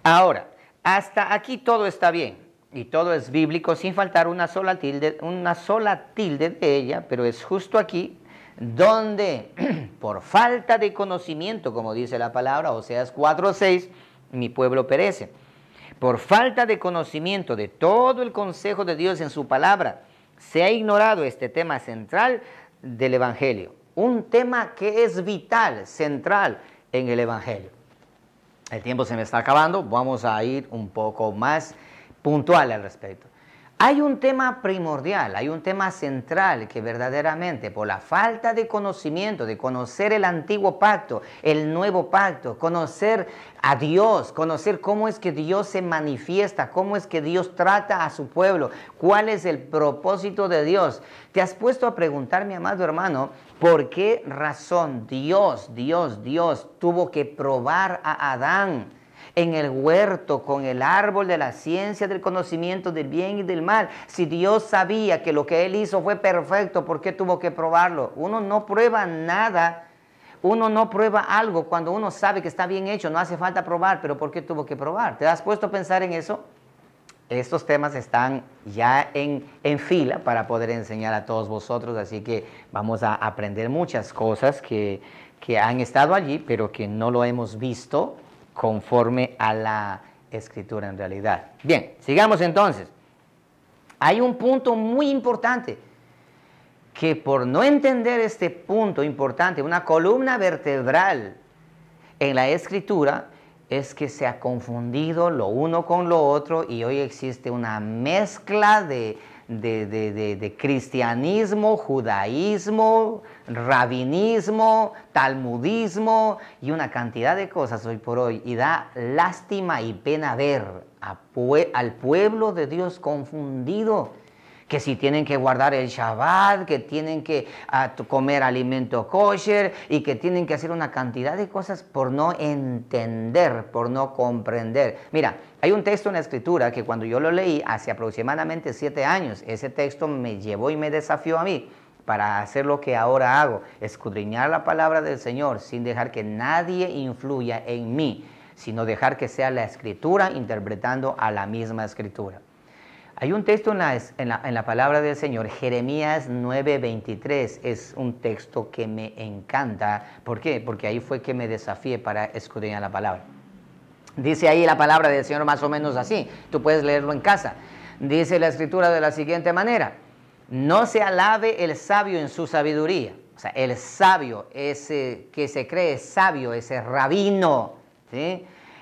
Ahora, hasta aquí todo está bien y todo es bíblico sin faltar una sola tilde, una sola tilde de ella, pero es justo aquí donde [clears throat] por falta de conocimiento, como dice la palabra, Oseas 4:6, mi pueblo perece. Por falta de conocimiento de todo el consejo de Dios en su palabra, se ha ignorado este tema central del Evangelio un tema que es vital, central en el Evangelio. El tiempo se me está acabando, vamos a ir un poco más puntual al respecto. Hay un tema primordial, hay un tema central que verdaderamente por la falta de conocimiento, de conocer el antiguo pacto, el nuevo pacto, conocer a Dios, conocer cómo es que Dios se manifiesta, cómo es que Dios trata a su pueblo, cuál es el propósito de Dios. Te has puesto a preguntar, mi amado hermano, por qué razón Dios, Dios, Dios tuvo que probar a Adán en el huerto con el árbol de la ciencia del conocimiento del bien y del mal. Si Dios sabía que lo que Él hizo fue perfecto, ¿por qué tuvo que probarlo? Uno no prueba nada. Uno no prueba algo cuando uno sabe que está bien hecho, no hace falta probar, pero ¿por qué tuvo que probar? ¿Te has puesto a pensar en eso? Estos temas están ya en, fila para poder enseñar a todos vosotros, así que vamos a aprender muchas cosas que, que han estado allí, pero que no lo hemos visto conforme a la escritura en realidad. Bien, sigamos entonces. Hay un punto muy importante que por no entender este punto importante, una columna vertebral en la escritura, es que se ha confundido lo uno con lo otro y hoy existe una mezcla de, de cristianismo, judaísmo, rabinismo, talmudismo y una cantidad de cosas hoy por hoy. Y da lástima y pena ver al pueblo de Dios confundido que si tienen que guardar el Shabbat, que tienen que ah, comer alimento kosher y que tienen que hacer una cantidad de cosas por no entender, por no comprender. Mira, hay un texto en la escritura que cuando yo lo leí hace aproximadamente siete años, ese texto me llevó y me desafió a mí para hacer lo que ahora hago, escudriñar la palabra del Señor sin dejar que nadie influya en mí, sino dejar que sea la escritura interpretando a la misma escritura. Hay un texto en la, palabra del Señor, Jeremías 9:23, es un texto que me encanta. ¿Por qué? Porque ahí fue que me desafié para escudriñar la palabra. Dice ahí la palabra del Señor más o menos así, tú puedes leerlo en casa. Dice la escritura de la siguiente manera, no se alabe el sabio en su sabiduría. O sea, el sabio, ese que se cree sabio, ese rabino,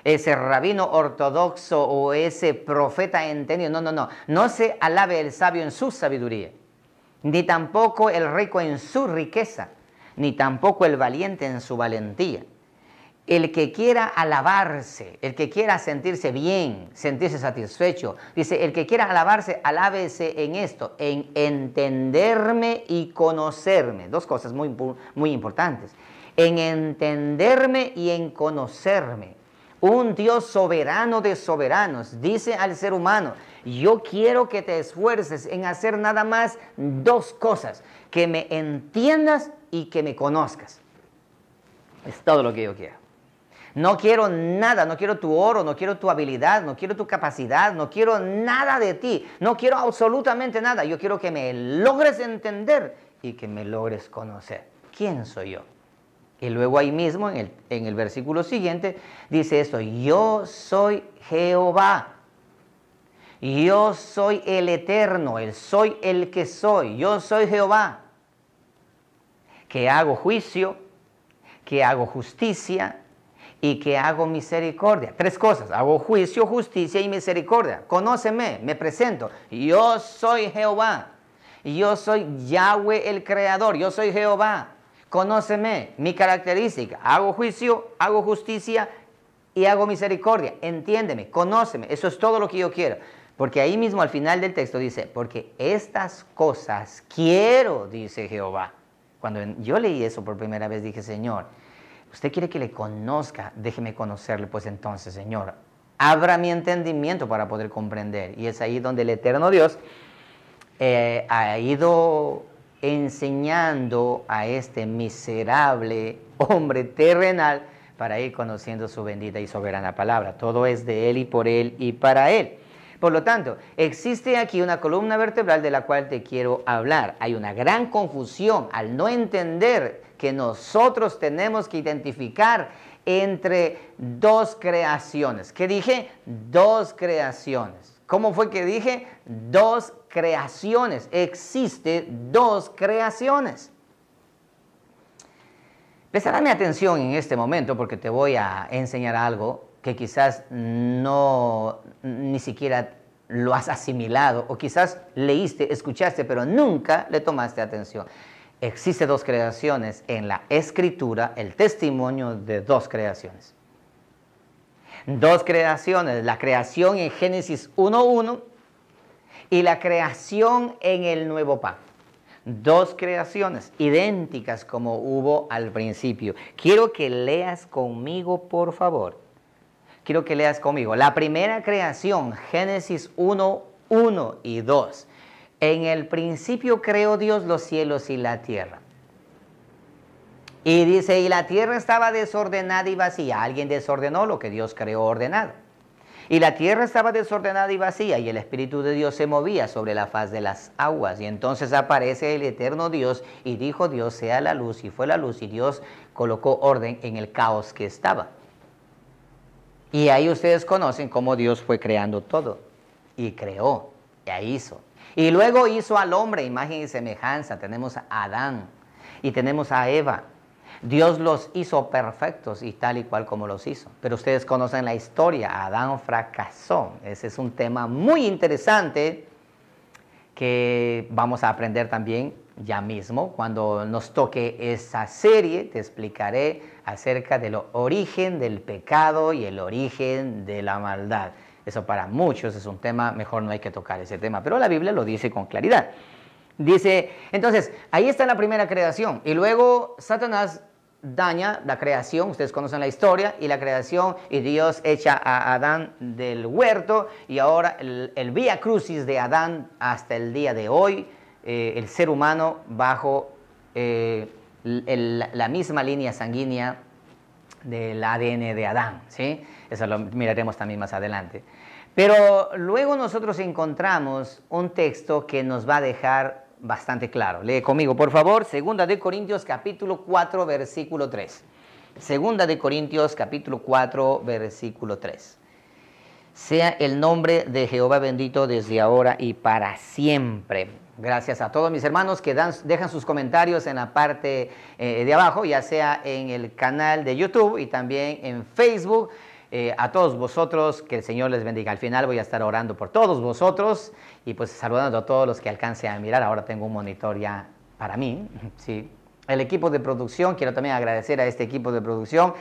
ese rabino ortodoxo o ese profeta entendido. No, no, no. No se alabe el sabio en su sabiduría, ni tampoco el rico en su riqueza, ni tampoco el valiente en su valentía el que quiera alabarse, el que quiera sentirse bien, sentirse satisfecho, dice, el que quiera alabarse, alábese en esto, en entenderme y conocerme. Dos cosas muy, muy importantes. En entenderme y en conocerme. Un Dios soberano de soberanos dice al ser humano, yo quiero que te esfuerces en hacer nada más dos cosas, que me entiendas y que me conozcas. Es todo lo que yo quiero. No quiero nada, no quiero tu oro, no quiero tu habilidad, no quiero tu capacidad, no quiero nada de ti, no quiero absolutamente nada. Yo quiero que me logres entender y que me logres conocer. ¿Quién soy yo? Y luego ahí mismo, en el, en el versículo siguiente, dice esto, yo soy Jehová. Yo soy el eterno, el soy el que soy, yo soy Jehová, que hago juicio, que hago justicia, y que hago misericordia. Tres cosas, hago juicio, justicia y misericordia. Conóceme, me presento. Yo soy Jehová. Yo soy Yahweh el Creador. Yo soy Jehová. Conóceme mi característica. Hago juicio, hago justicia y hago misericordia. Entiéndeme, conóceme. Eso es todo lo que yo quiero. Porque ahí mismo al final del texto dice, porque estas cosas quiero, dice Jehová. Cuando yo leí eso por primera vez dije, Señor, Usted quiere que le conozca, déjeme conocerle, pues entonces, Señor, abra mi entendimiento para poder comprender. Y es ahí donde el eterno Dios eh, ha ido enseñando a este miserable hombre terrenal para ir conociendo su bendita y soberana palabra. Todo es de Él y por Él y para Él. Por lo tanto, existe aquí una columna vertebral de la cual te quiero hablar. Hay una gran confusión al no entender que nosotros tenemos que identificar entre dos creaciones. ¿Qué dije? Dos creaciones. ¿Cómo fue que dije? Dos creaciones. Existen dos creaciones. Prestará mi atención en este momento porque te voy a enseñar algo que quizás no ni siquiera lo has asimilado o quizás leíste, escuchaste, pero nunca le tomaste atención. Existen dos creaciones. En la escritura, el testimonio de dos creaciones. Dos creaciones, la creación en Génesis 1.1 y la creación en el nuevo pacto. Dos creaciones idénticas como hubo al principio. Quiero que leas conmigo, por favor. Quiero que leas conmigo. La primera creación, Génesis 1.1 y 2 en el principio creó Dios los cielos y la tierra. Y dice, y la tierra estaba desordenada y vacía. Alguien desordenó lo que Dios creó ordenado. Y la tierra estaba desordenada y vacía, y el Espíritu de Dios se movía sobre la faz de las aguas. Y entonces aparece el eterno Dios, y dijo Dios, sea la luz, y fue la luz, y Dios colocó orden en el caos que estaba. Y ahí ustedes conocen cómo Dios fue creando todo, y creó, y e ahí hizo, y luego hizo al hombre, imagen y semejanza. Tenemos a Adán y tenemos a Eva. Dios los hizo perfectos y tal y cual como los hizo. Pero ustedes conocen la historia. Adán fracasó. Ese es un tema muy interesante que vamos a aprender también ya mismo. Cuando nos toque esa serie, te explicaré acerca del origen del pecado y el origen de la maldad. Eso para muchos es un tema, mejor no hay que tocar ese tema, pero la Biblia lo dice con claridad. Dice, entonces, ahí está la primera creación. Y luego Satanás daña la creación, ustedes conocen la historia, y la creación, y Dios echa a Adán del huerto, y ahora el, vía crucis de Adán hasta el día de hoy, eh, el ser humano bajo eh, la misma línea sanguínea del ADN de Adán, ¿sí? Eso lo miraremos también más adelante. Pero luego nosotros encontramos un texto que nos va a dejar bastante claro. Lee conmigo, por favor, Segunda de Corintios capítulo 4, versículo 3. Segunda de Corintios capítulo 4, versículo 3. Sea el nombre de Jehová bendito desde ahora y para siempre. Gracias a todos mis hermanos que dan, dejan sus comentarios en la parte eh, de abajo, ya sea en el canal de YouTube y también en Facebook. Eh, a todos vosotros, que el Señor les bendiga. Al final voy a estar orando por todos vosotros y pues saludando a todos los que alcancen a mirar. Ahora tengo un monitor ya para mí, [laughs] sí, el equipo de producción, quiero también agradecer a este equipo de producción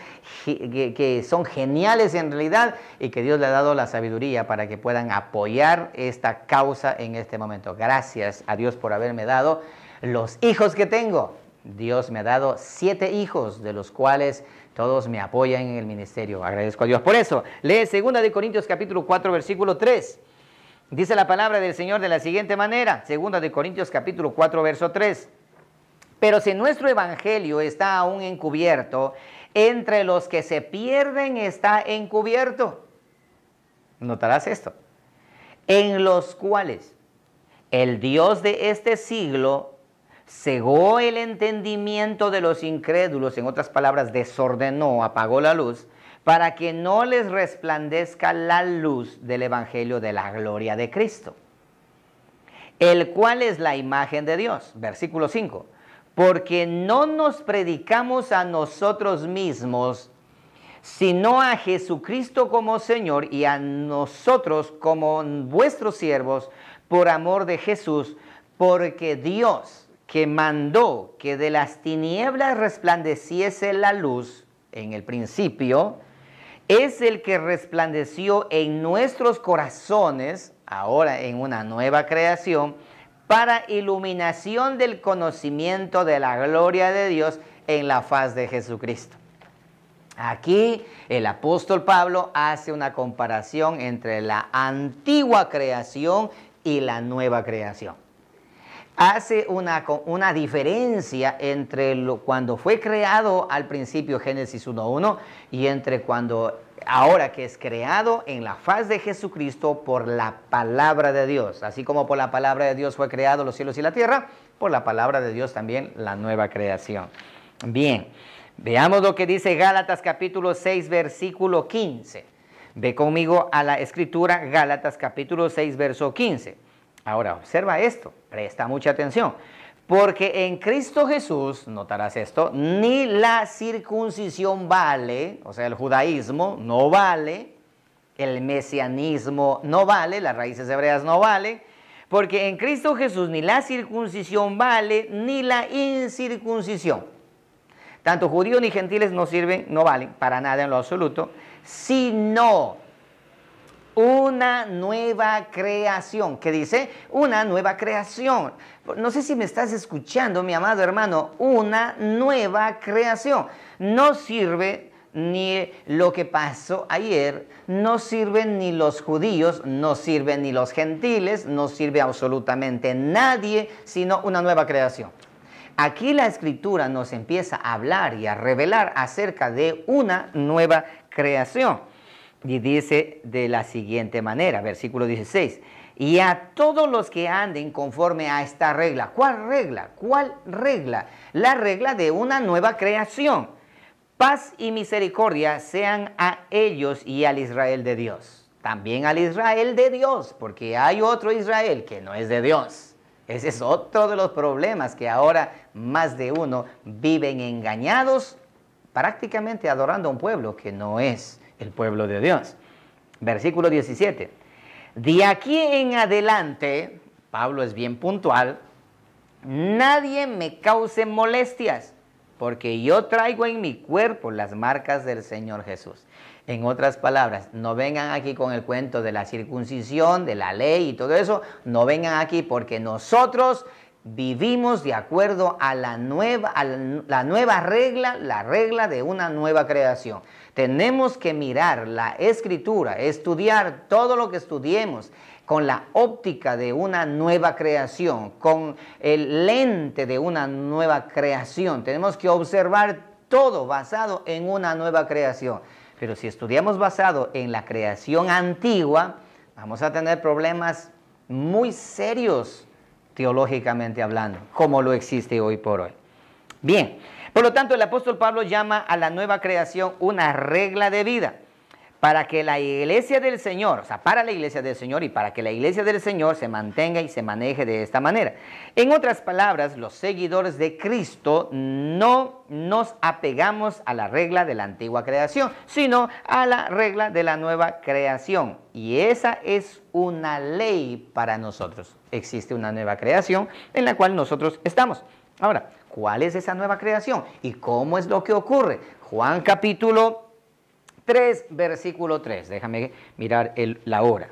que, son geniales en realidad y que Dios le ha dado la sabiduría para que puedan apoyar esta causa en este momento. Gracias a Dios por haberme dado los hijos que tengo. Dios me ha dado siete hijos, de los cuales todos me apoyan en el ministerio. Agradezco a Dios por eso. Lee 2 de Corintios capítulo 4 versículo 3. Dice la palabra del Señor de la siguiente manera, 2 de Corintios capítulo 4 verso 3. Pero si nuestro evangelio está aún encubierto, entre los que se pierden está encubierto. Notarás esto. En los cuales el Dios de este siglo cegó el entendimiento de los incrédulos, en otras palabras, desordenó, apagó la luz, para que no les resplandezca la luz del Evangelio de la gloria de Cristo, el cual es la imagen de Dios, versículo 5, porque no nos predicamos a nosotros mismos, sino a Jesucristo como Señor y a nosotros como vuestros siervos, por amor de Jesús, porque Dios, que mandó que de las tinieblas resplandeciese la luz en el principio, es el que resplandeció en nuestros corazones, ahora en una nueva creación, para iluminación del conocimiento de la gloria de Dios en la faz de Jesucristo. Aquí el apóstol Pablo hace una comparación entre la antigua creación y la nueva creación hace una, una diferencia entre lo, cuando fue creado al principio Génesis 1.1 y entre cuando ahora que es creado en la faz de Jesucristo por la palabra de Dios. Así como por la palabra de Dios fue creado los cielos y la tierra, por la palabra de Dios también la nueva creación. Bien, veamos lo que dice Gálatas capítulo 6 versículo 15. Ve conmigo a la escritura Gálatas capítulo 6 verso 15. Ahora, observa esto, presta mucha atención. Porque en Cristo Jesús, notarás esto, ni la circuncisión vale, o sea, el judaísmo no vale, el mesianismo no vale, las raíces hebreas no vale, porque en Cristo Jesús ni la circuncisión vale, ni la incircuncisión. Tanto judíos ni gentiles no sirven, no valen para nada en lo absoluto, sino una nueva creación. ¿Qué dice? Una nueva creación. No sé si me estás escuchando, mi amado hermano, una nueva creación. No sirve ni lo que pasó ayer, no sirven ni los judíos, no sirven ni los gentiles, no sirve absolutamente nadie, sino una nueva creación. Aquí la escritura nos empieza a hablar y a revelar acerca de una nueva creación. Y dice de la siguiente manera, versículo 16, y a todos los que anden conforme a esta regla. ¿Cuál regla? ¿Cuál regla? La regla de una nueva creación. Paz y misericordia sean a ellos y al Israel de Dios. También al Israel de Dios, porque hay otro Israel que no es de Dios. Ese es otro de los problemas que ahora más de uno viven engañados, prácticamente adorando a un pueblo que no es el pueblo de Dios. Versículo 17. De aquí en adelante, Pablo es bien puntual, nadie me cause molestias, porque yo traigo en mi cuerpo las marcas del Señor Jesús. En otras palabras, no vengan aquí con el cuento de la circuncisión, de la ley y todo eso, no vengan aquí porque nosotros vivimos de acuerdo a la nueva, la nueva regla, la regla de una nueva creación. Tenemos que mirar la escritura, estudiar todo lo que estudiemos con la óptica de una nueva creación, con el lente de una nueva creación. Tenemos que observar todo basado en una nueva creación. Pero si estudiamos basado en la creación antigua, vamos a tener problemas muy serios teológicamente hablando, como lo existe hoy por hoy. Bien, por lo tanto el apóstol Pablo llama a la nueva creación una regla de vida para que la iglesia del Señor, o sea, para la iglesia del Señor y para que la iglesia del Señor se mantenga y se maneje de esta manera. En otras palabras, los seguidores de Cristo no nos apegamos a la regla de la antigua creación, sino a la regla de la nueva creación. Y esa es una ley para nosotros. Existe una nueva creación en la cual nosotros estamos. Ahora, ¿cuál es esa nueva creación? ¿Y cómo es lo que ocurre? Juan capítulo 3, versículo 3. Déjame mirar la hora.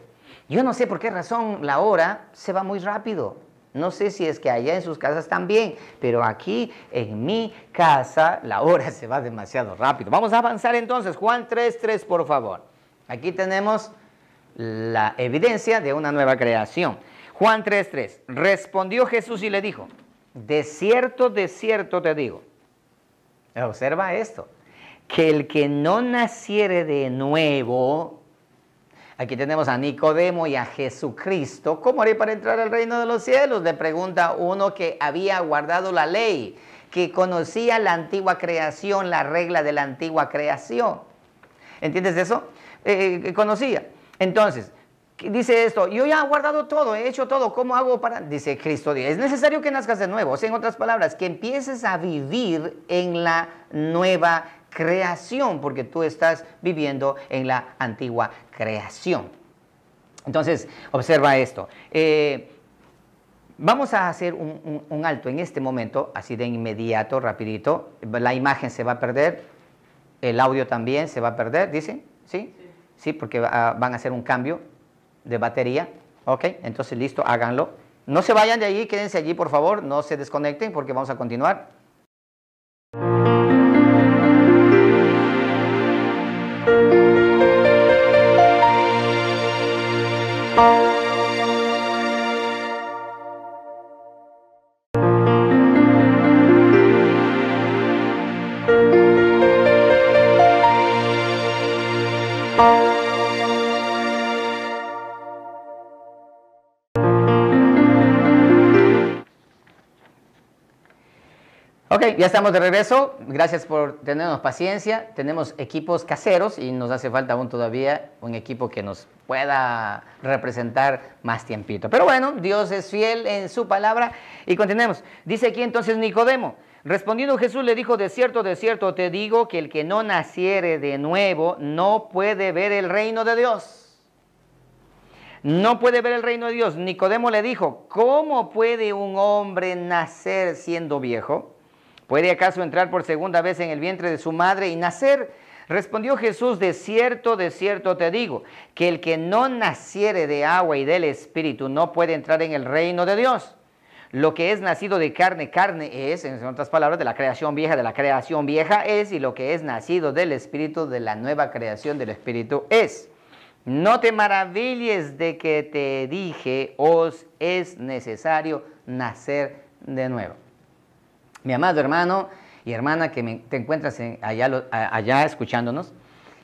Yo no sé por qué razón la hora se va muy rápido. No sé si es que allá en sus casas también, pero aquí en mi casa la hora se va demasiado rápido. Vamos a avanzar entonces. Juan 3, 3, por favor. Aquí tenemos la evidencia de una nueva creación. Juan 3:3. Respondió Jesús y le dijo, de cierto, de cierto te digo. Observa esto que el que no naciere de nuevo, aquí tenemos a Nicodemo y a Jesucristo, ¿cómo haré para entrar al reino de los cielos? Le pregunta uno que había guardado la ley, que conocía la antigua creación, la regla de la antigua creación. ¿Entiendes eso? Eh, eh conocía. Entonces, dice esto, yo ya he guardado todo, he hecho todo, ¿cómo hago para...? Dice Cristo, es necesario que nazcas de nuevo, o sea, en otras palabras, que empieces a vivir en la nueva creación, porque tú estás viviendo en la antigua creación. Entonces, observa esto. Eh, vamos a hacer un, alto en este momento, así de inmediato, rapidito. La imagen se va a perder, el audio también se va a perder, ¿dicen? ¿Sí? Sí, porque ah, van a hacer un cambio de batería. Ok, entonces listo, háganlo. No se vayan de allí, quédense allí, por favor, no se desconecten porque vamos a continuar. ya estamos de regreso. Gracias por tenernos paciencia. Tenemos equipos caseros y nos hace falta aún todavía un equipo que nos pueda representar más tiempito. Pero bueno, Dios es fiel en su palabra y continuemos. Dice aquí entonces Nicodemo. Respondiendo Jesús le dijo, de cierto, de cierto te digo que el que no naciere de nuevo no puede ver el reino de Dios no puede ver el reino de Dios. Nicodemo le dijo, ¿cómo puede un hombre nacer siendo viejo? ¿Puede acaso entrar por segunda vez en el vientre de su madre y nacer? Respondió Jesús, de cierto, de cierto te digo, que el que no naciere de agua y del Espíritu no puede entrar en el reino de Dios. Lo que es nacido de carne, carne es, en otras palabras, de la creación vieja, de la creación vieja es, y lo que es nacido del Espíritu, de la nueva creación del Espíritu es. No te maravilles de que te dije, os es necesario nacer de nuevo mi amado hermano y hermana que te encuentras allá, allá escuchándonos,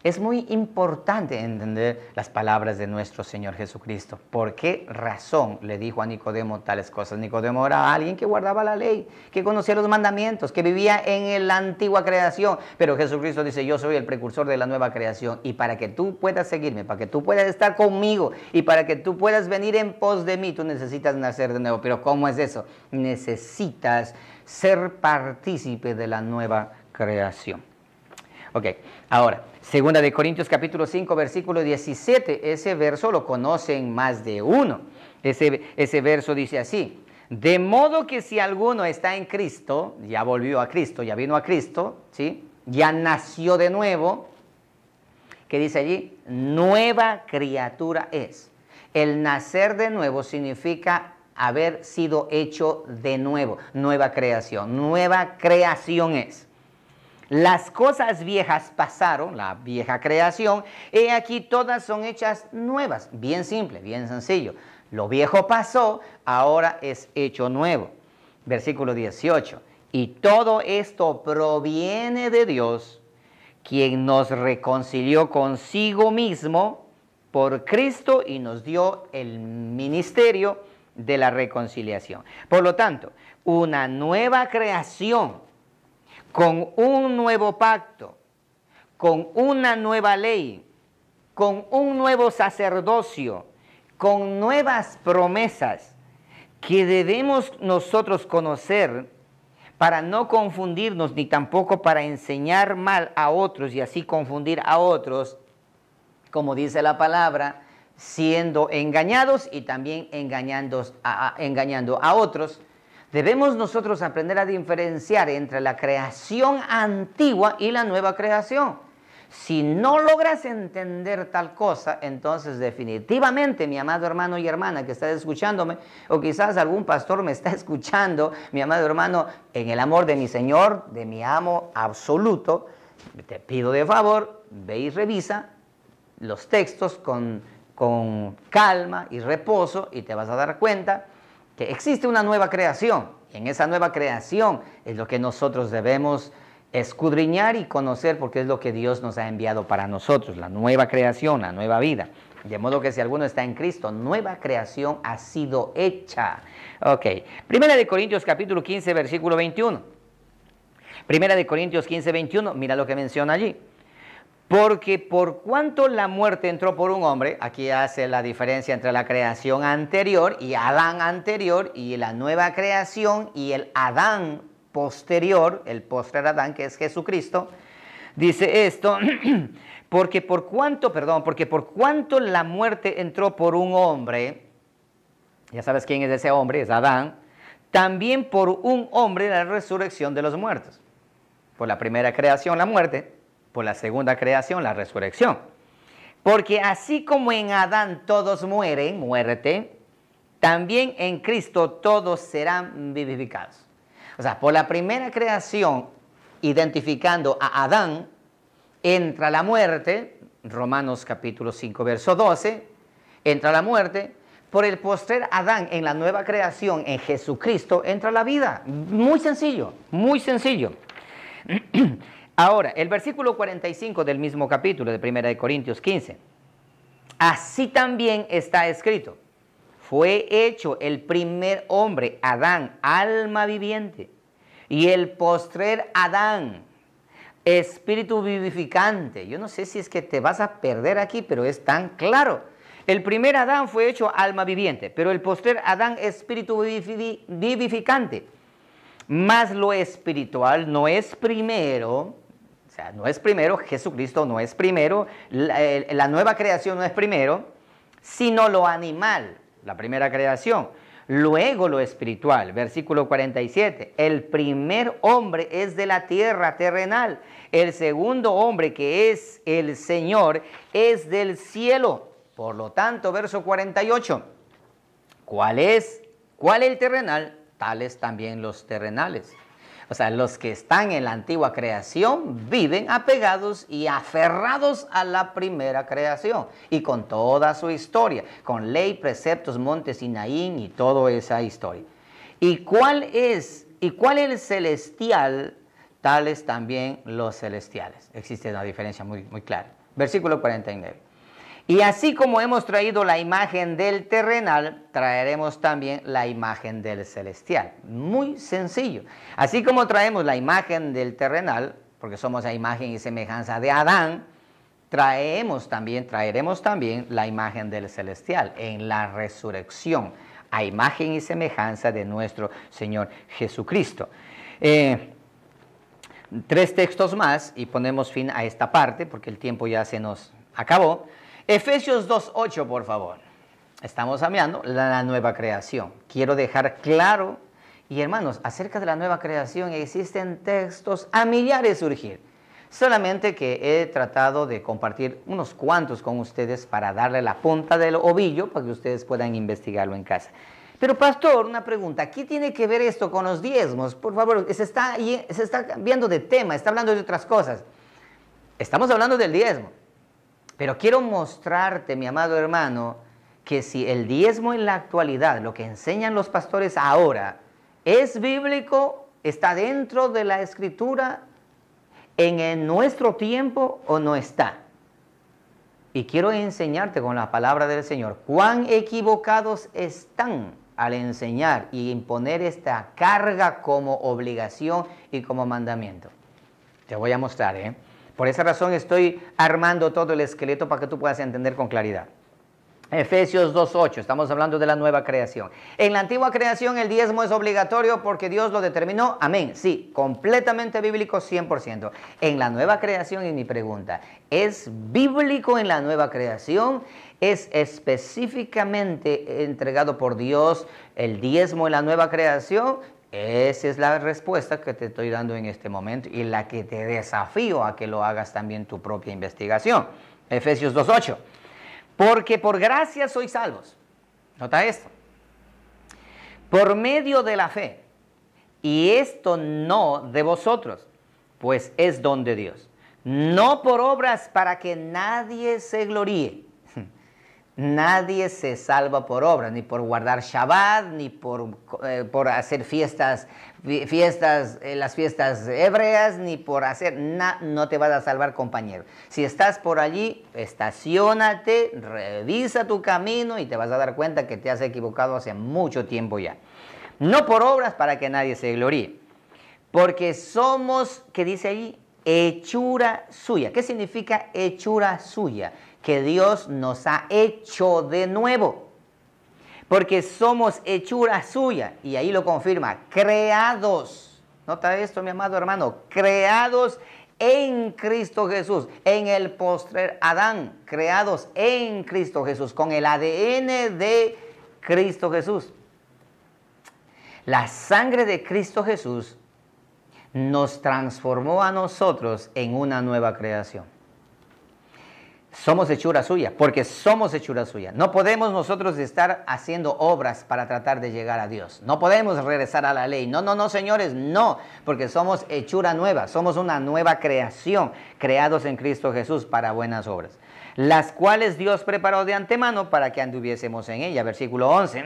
es muy importante entender las palabras de nuestro Señor Jesucristo. ¿Por qué razón le dijo a Nicodemo tales cosas? Nicodemo era alguien que guardaba la ley, que conocía los mandamientos, que vivía en la antigua creación. Pero Jesucristo dice, yo soy el precursor de la nueva creación. Y para que tú puedas seguirme, para que tú puedas estar conmigo y para que tú puedas venir en pos de mí, tú necesitas nacer de nuevo. Pero ¿cómo es eso? Necesitas ser partícipe de la nueva creación. Ok, ahora, Segunda de Corintios capítulo 5, versículo 17. Ese verso lo conocen más de uno. Ese, verso dice así. De modo que si alguno está en Cristo, ya volvió a Cristo, ya vino a Cristo, ¿sí? ya nació de nuevo, que dice allí, nueva criatura es. El nacer de nuevo significa haber sido hecho de nuevo, nueva creación, nueva creación es. Las cosas viejas pasaron, la vieja creación, y aquí todas son hechas nuevas. Bien simple, bien sencillo. Lo viejo pasó, ahora es hecho nuevo. Versículo 18. Y todo esto proviene de Dios, quien nos reconcilió consigo mismo por Cristo y nos dio el ministerio de la reconciliación. Por lo tanto, una nueva creación con un nuevo pacto, con una nueva ley, con un nuevo sacerdocio, con nuevas promesas que debemos nosotros conocer para no confundirnos ni tampoco para enseñar mal a otros y así confundir a otros, como dice la palabra, siendo engañados y también engañando a, otros. Debemos nosotros aprender a diferenciar entre la creación antigua y la nueva creación. Si no logras entender tal cosa, entonces definitivamente, mi amado hermano y hermana que está escuchándome, o quizás algún pastor me está [laughs] escuchando, mi amado hermano, en el amor de mi Señor, de mi amo absoluto, te pido de favor, ve y revisa los textos con, con calma y reposo y te vas a dar cuenta existe una nueva creación. Y en esa nueva creación es lo que nosotros debemos escudriñar y conocer porque es lo que Dios nos ha enviado para nosotros, la nueva creación, la nueva vida. De modo que si alguno está en Cristo, nueva creación ha sido hecha. Ok. Primera de Corintios capítulo 15, versículo 21. Primera de Corintios 15, 21. Mira lo que menciona allí. Porque por cuanto la muerte entró por un hombre, aquí hace la diferencia entre la creación anterior y Adán anterior y la nueva creación y el Adán posterior, el poster Adán que es Jesucristo, dice esto, [clears throat] porque por cuanto, perdón, porque por cuanto la muerte entró por un hombre, ya sabes quién es ese hombre, es Adán, también por un hombre la resurrección de los muertos. Por la primera creación, la muerte por la segunda creación, la resurrección. Porque así como en Adán todos mueren, muerte, también en Cristo todos serán vivificados. O sea, por la primera creación, identificando a Adán, entra la muerte, Romanos capítulo 5, verso 12, entra la muerte, por el postrer Adán en la nueva creación, en Jesucristo, entra la vida. Muy sencillo, muy sencillo. [clears throat] Ahora, el versículo 45 del mismo capítulo de 1 de Corintios 15. Así también está escrito. Fue hecho el primer hombre, Adán, alma viviente, y el postrer Adán, espíritu vivificante. Yo no sé si es que te vas a perder aquí, pero es tan claro. El primer Adán fue hecho alma viviente, pero el postrer Adán espíritu vivificante. más lo espiritual no es primero, no es primero, Jesucristo no es primero, eh, la, nueva creación no es primero, sino lo animal, la primera creación. Luego lo espiritual, versículo 47. El primer hombre es de la tierra terrenal. El segundo hombre, que es el Señor, es del cielo. Por lo tanto, verso 48. ¿Cuál es? ¿Cuál el terrenal? Tales también los terrenales. O sea, los que están en la antigua creación viven apegados y aferrados a la primera creación y con toda su historia, con ley, preceptos, montes, naín y toda esa historia. ¿Y cuál es? ¿Y cuál es el celestial? Tales también los celestiales. Existe una diferencia muy, muy clara. Versículo 49. Y así como hemos traído la imagen del terrenal, traeremos también la imagen del celestial. Muy sencillo. Así como traemos la imagen del terrenal, porque somos la imagen y semejanza de Adán, traemos también, traeremos también la imagen del celestial en la resurrección, a imagen y semejanza de nuestro Señor Jesucristo. Eh, tres textos más y ponemos fin a esta parte porque el tiempo ya se nos acabó. Efesios 2.8, por favor. Estamos hablando la nueva creación. Quiero dejar claro, y hermanos, acerca de la nueva creación existen textos a millares surgir. Solamente que he tratado de compartir unos cuantos con ustedes para darle la punta del ovillo para que ustedes puedan investigarlo en casa. Pero pastor, una pregunta, ¿qué tiene que ver esto con los diezmos? Por favor, se está, se está cambiando de tema, está hablando de otras cosas. Estamos hablando del diezmo. Pero quiero mostrarte, mi amado hermano, que si el diezmo en la actualidad, lo que enseñan los pastores ahora, es bíblico, está dentro de la escritura, en, nuestro tiempo o no está. Y quiero enseñarte con la palabra del Señor cuán equivocados están al enseñar y imponer esta carga como obligación y como mandamiento. Te voy a mostrar, ¿eh? Por esa razón estoy armando todo el esqueleto para que tú puedas entender con claridad. Efesios 2.8, estamos hablando de la nueva creación. En la antigua creación el diezmo es obligatorio porque Dios lo determinó. Amén. Sí, completamente bíblico, 100%. En la nueva creación, y mi pregunta, ¿es bíblico en la nueva creación? ¿Es específicamente entregado por Dios el diezmo en la nueva creación? Esa es la respuesta que te estoy dando en este momento y la que te desafío a que lo hagas también tu propia investigación. Efesios 2.8. Porque por gracia sois salvos. Nota esto. Por medio de la fe. Y esto no de vosotros, pues es don de Dios. No por obras para que nadie se gloríe Nadie se salva por obra, ni por guardar Shabbat, ni por, eh, hacer fiestas, fiestas eh, las fiestas hebreas, ni por hacer nada. No te vas a salvar, compañero. Si estás por allí, estacionate, revisa tu camino y te vas a dar cuenta que te has equivocado hace mucho tiempo ya. No por obras para que nadie se gloríe, porque somos, ¿qué dice ahí, Hechura suya. ¿Qué significa hechura suya? que Dios nos ha hecho de nuevo. Porque somos hechura suya. Y ahí lo confirma. Creados. Nota esto, mi amado hermano. Creados en Cristo Jesús. En el postre Adán. Creados en Cristo Jesús. Con el ADN de Cristo Jesús. La sangre de Cristo Jesús nos transformó a nosotros en una nueva creación somos hechura suya, porque somos hechura suya. No podemos nosotros estar haciendo obras para tratar de llegar a Dios. No podemos regresar a la ley. No, no, no, señores, no, porque somos hechura nueva, somos una nueva creación, creados en Cristo Jesús para buenas obras, las cuales Dios preparó de antemano para que anduviésemos en ella. Versículo 11.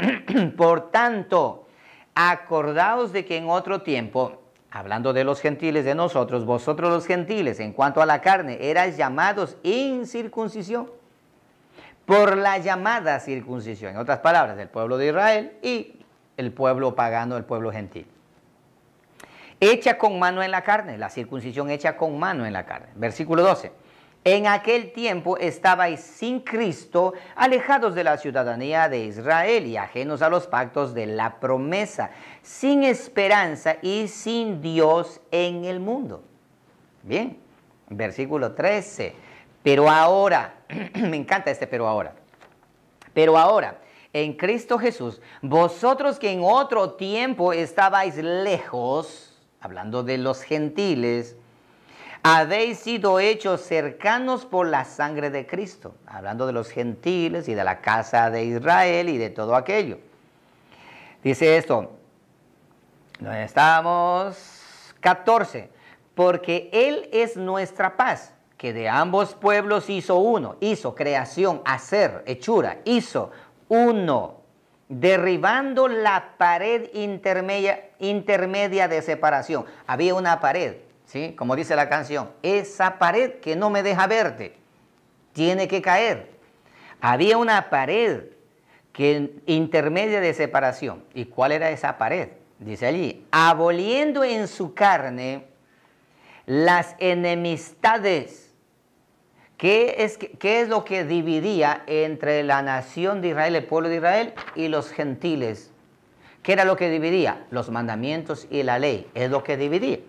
[clears throat] Por tanto, acordaos de que en otro tiempo hablando de los gentiles, de nosotros, vosotros los gentiles, en cuanto a la carne, erais llamados incircuncisión por la llamada circuncisión, en otras palabras, del pueblo de Israel y el pueblo pagano, el pueblo gentil. Hecha con mano en la carne, la circuncisión hecha con mano en la carne. Versículo 12. En aquel tiempo estabais sin Cristo, alejados de la ciudadanía de Israel y ajenos a los pactos de la promesa, sin esperanza y sin Dios en el mundo. Bien, versículo 13. Pero ahora, [clears throat] me encanta este pero ahora. Pero ahora, en Cristo Jesús, vosotros que en otro tiempo estabais lejos, hablando de los gentiles, habéis sido hechos cercanos por la sangre de Cristo, hablando de los gentiles y de la casa de Israel y de todo aquello. Dice esto, No estamos? 14, porque Él es nuestra paz, que de ambos pueblos hizo uno, hizo creación, hacer, hechura, hizo uno, derribando la pared intermedia, intermedia de separación. Había una pared como dice la canción, esa pared que no me deja verte tiene que caer. Había una pared que intermedia de separación. ¿Y cuál era esa pared? Dice allí, aboliendo en su carne las enemistades. ¿Qué es, qué es lo que dividía entre la nación de Israel, el pueblo de Israel y los gentiles? ¿Qué era lo que dividía? Los mandamientos y la ley. Es lo que dividía.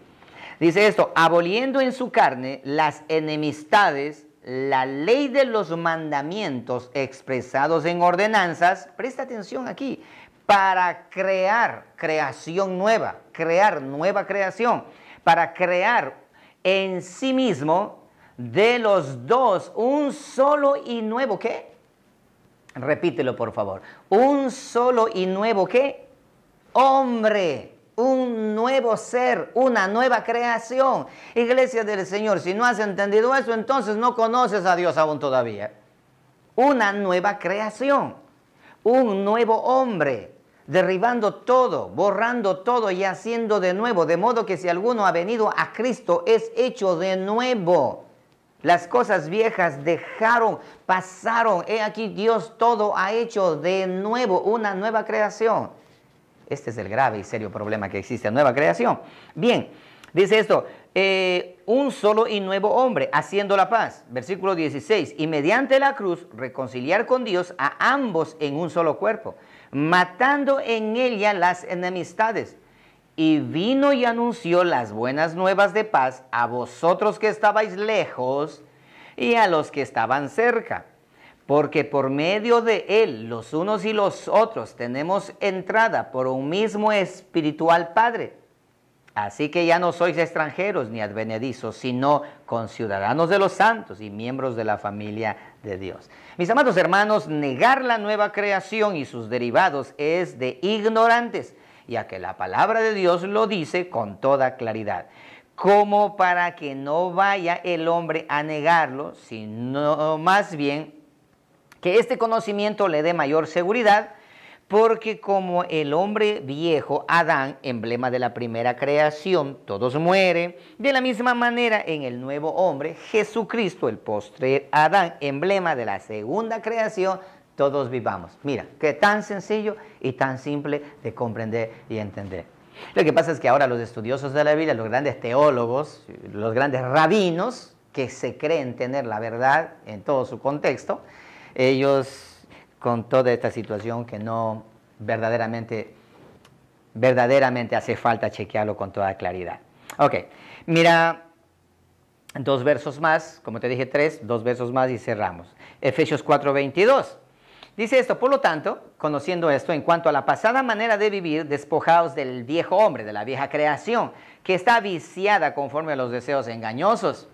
Dice esto, aboliendo en su carne las enemistades, la ley de los mandamientos expresados en ordenanzas, presta atención aquí, para crear creación nueva, crear nueva creación, para crear en sí mismo de los dos un solo y nuevo qué? Repítelo por favor, un solo y nuevo qué? Hombre un nuevo ser, una nueva creación. Iglesia del Señor, si no has entendido eso, entonces no conoces a Dios aún todavía. Una nueva creación, un nuevo hombre, derribando todo, borrando todo y haciendo de nuevo, de modo que si alguno ha venido a Cristo es hecho de nuevo. Las cosas viejas dejaron, pasaron. He aquí Dios todo ha hecho de nuevo, una nueva creación. Este es el grave y serio problema que existe en nueva creación. Bien, dice esto, eh, un solo y nuevo hombre haciendo la paz, versículo 16, y mediante la cruz reconciliar con Dios a ambos en un solo cuerpo, matando en ella las enemistades. Y vino y anunció las buenas nuevas de paz a vosotros que estabais lejos y a los que estaban cerca porque por medio de Él los unos y los otros tenemos entrada por un mismo espiritual Padre. Así que ya no sois extranjeros ni advenedizos, sino conciudadanos de los santos y miembros de la familia de Dios. Mis amados hermanos, negar la nueva creación y sus derivados es de ignorantes, ya que la palabra de Dios lo dice con toda claridad como para que no vaya el hombre a negarlo, sino más bien que este conocimiento le dé mayor seguridad, porque como el hombre viejo, Adán, emblema de la primera creación, todos mueren, de la misma manera en el nuevo hombre, Jesucristo, el postre Adán, emblema de la segunda creación, todos vivamos. Mira, qué tan sencillo y tan simple de comprender y entender. Lo que pasa es que ahora los estudiosos de la Biblia, los grandes teólogos, los grandes rabinos, que se creen tener la verdad en todo su contexto, ellos con toda esta situación que no verdaderamente, verdaderamente hace falta chequearlo con toda claridad. Ok, mira dos versos más, como te dije tres, dos versos más y cerramos. Efesios 4:22. Dice esto, por lo tanto, conociendo esto, en cuanto a la pasada manera de vivir, despojados del viejo hombre, de la vieja creación, que está viciada conforme a los deseos engañosos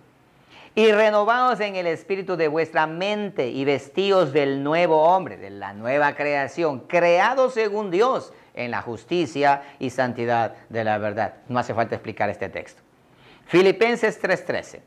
y renovados en el espíritu de vuestra mente y vestidos del nuevo hombre, de la nueva creación, creados según Dios en la justicia y santidad de la verdad. No hace falta explicar este texto. Filipenses 3:13.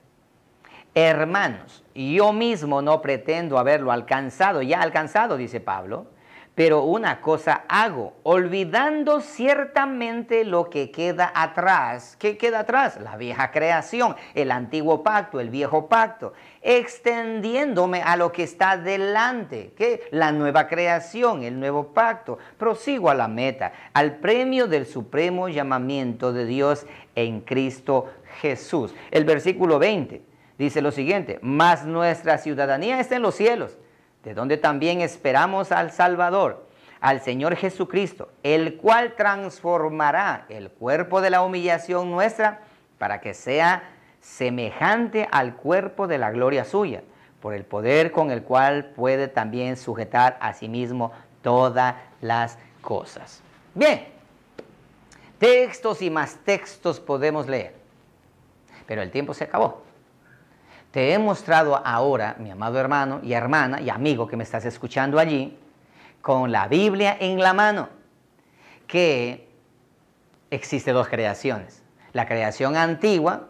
Hermanos, yo mismo no pretendo haberlo alcanzado, ya alcanzado, dice Pablo, pero una cosa hago, olvidando ciertamente lo que queda atrás. ¿Qué queda atrás? La vieja creación, el antiguo pacto, el viejo pacto. Extendiéndome a lo que está delante, que la nueva creación, el nuevo pacto. Prosigo a la meta, al premio del supremo llamamiento de Dios en Cristo Jesús. El versículo 20 dice lo siguiente, más nuestra ciudadanía está en los cielos de donde también esperamos al Salvador, al Señor Jesucristo, el cual transformará el cuerpo de la humillación nuestra para que sea semejante al cuerpo de la gloria suya, por el poder con el cual puede también sujetar a sí mismo todas las cosas. Bien, textos y más textos podemos leer, pero el tiempo se acabó. Te he mostrado ahora, mi amado hermano y hermana y amigo que me estás escuchando allí, con la Biblia en la mano, que existe dos creaciones. La creación antigua,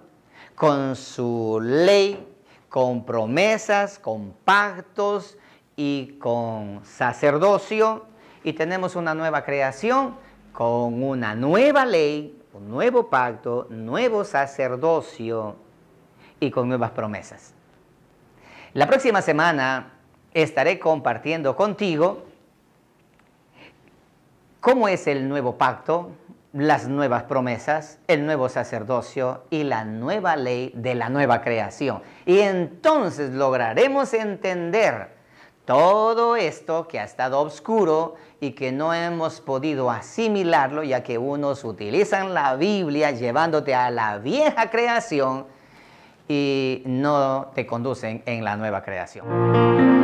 con su ley, con promesas, con pactos y con sacerdocio. Y tenemos una nueva creación con una nueva ley, un nuevo pacto, nuevo sacerdocio y con nuevas promesas. La próxima semana estaré compartiendo contigo cómo es el nuevo pacto, las nuevas promesas, el nuevo sacerdocio y la nueva ley de la nueva creación. Y entonces lograremos entender todo esto que ha estado oscuro y que no hemos podido asimilarlo, ya que unos utilizan la Biblia llevándote a la vieja creación y no te conducen en la nueva creación.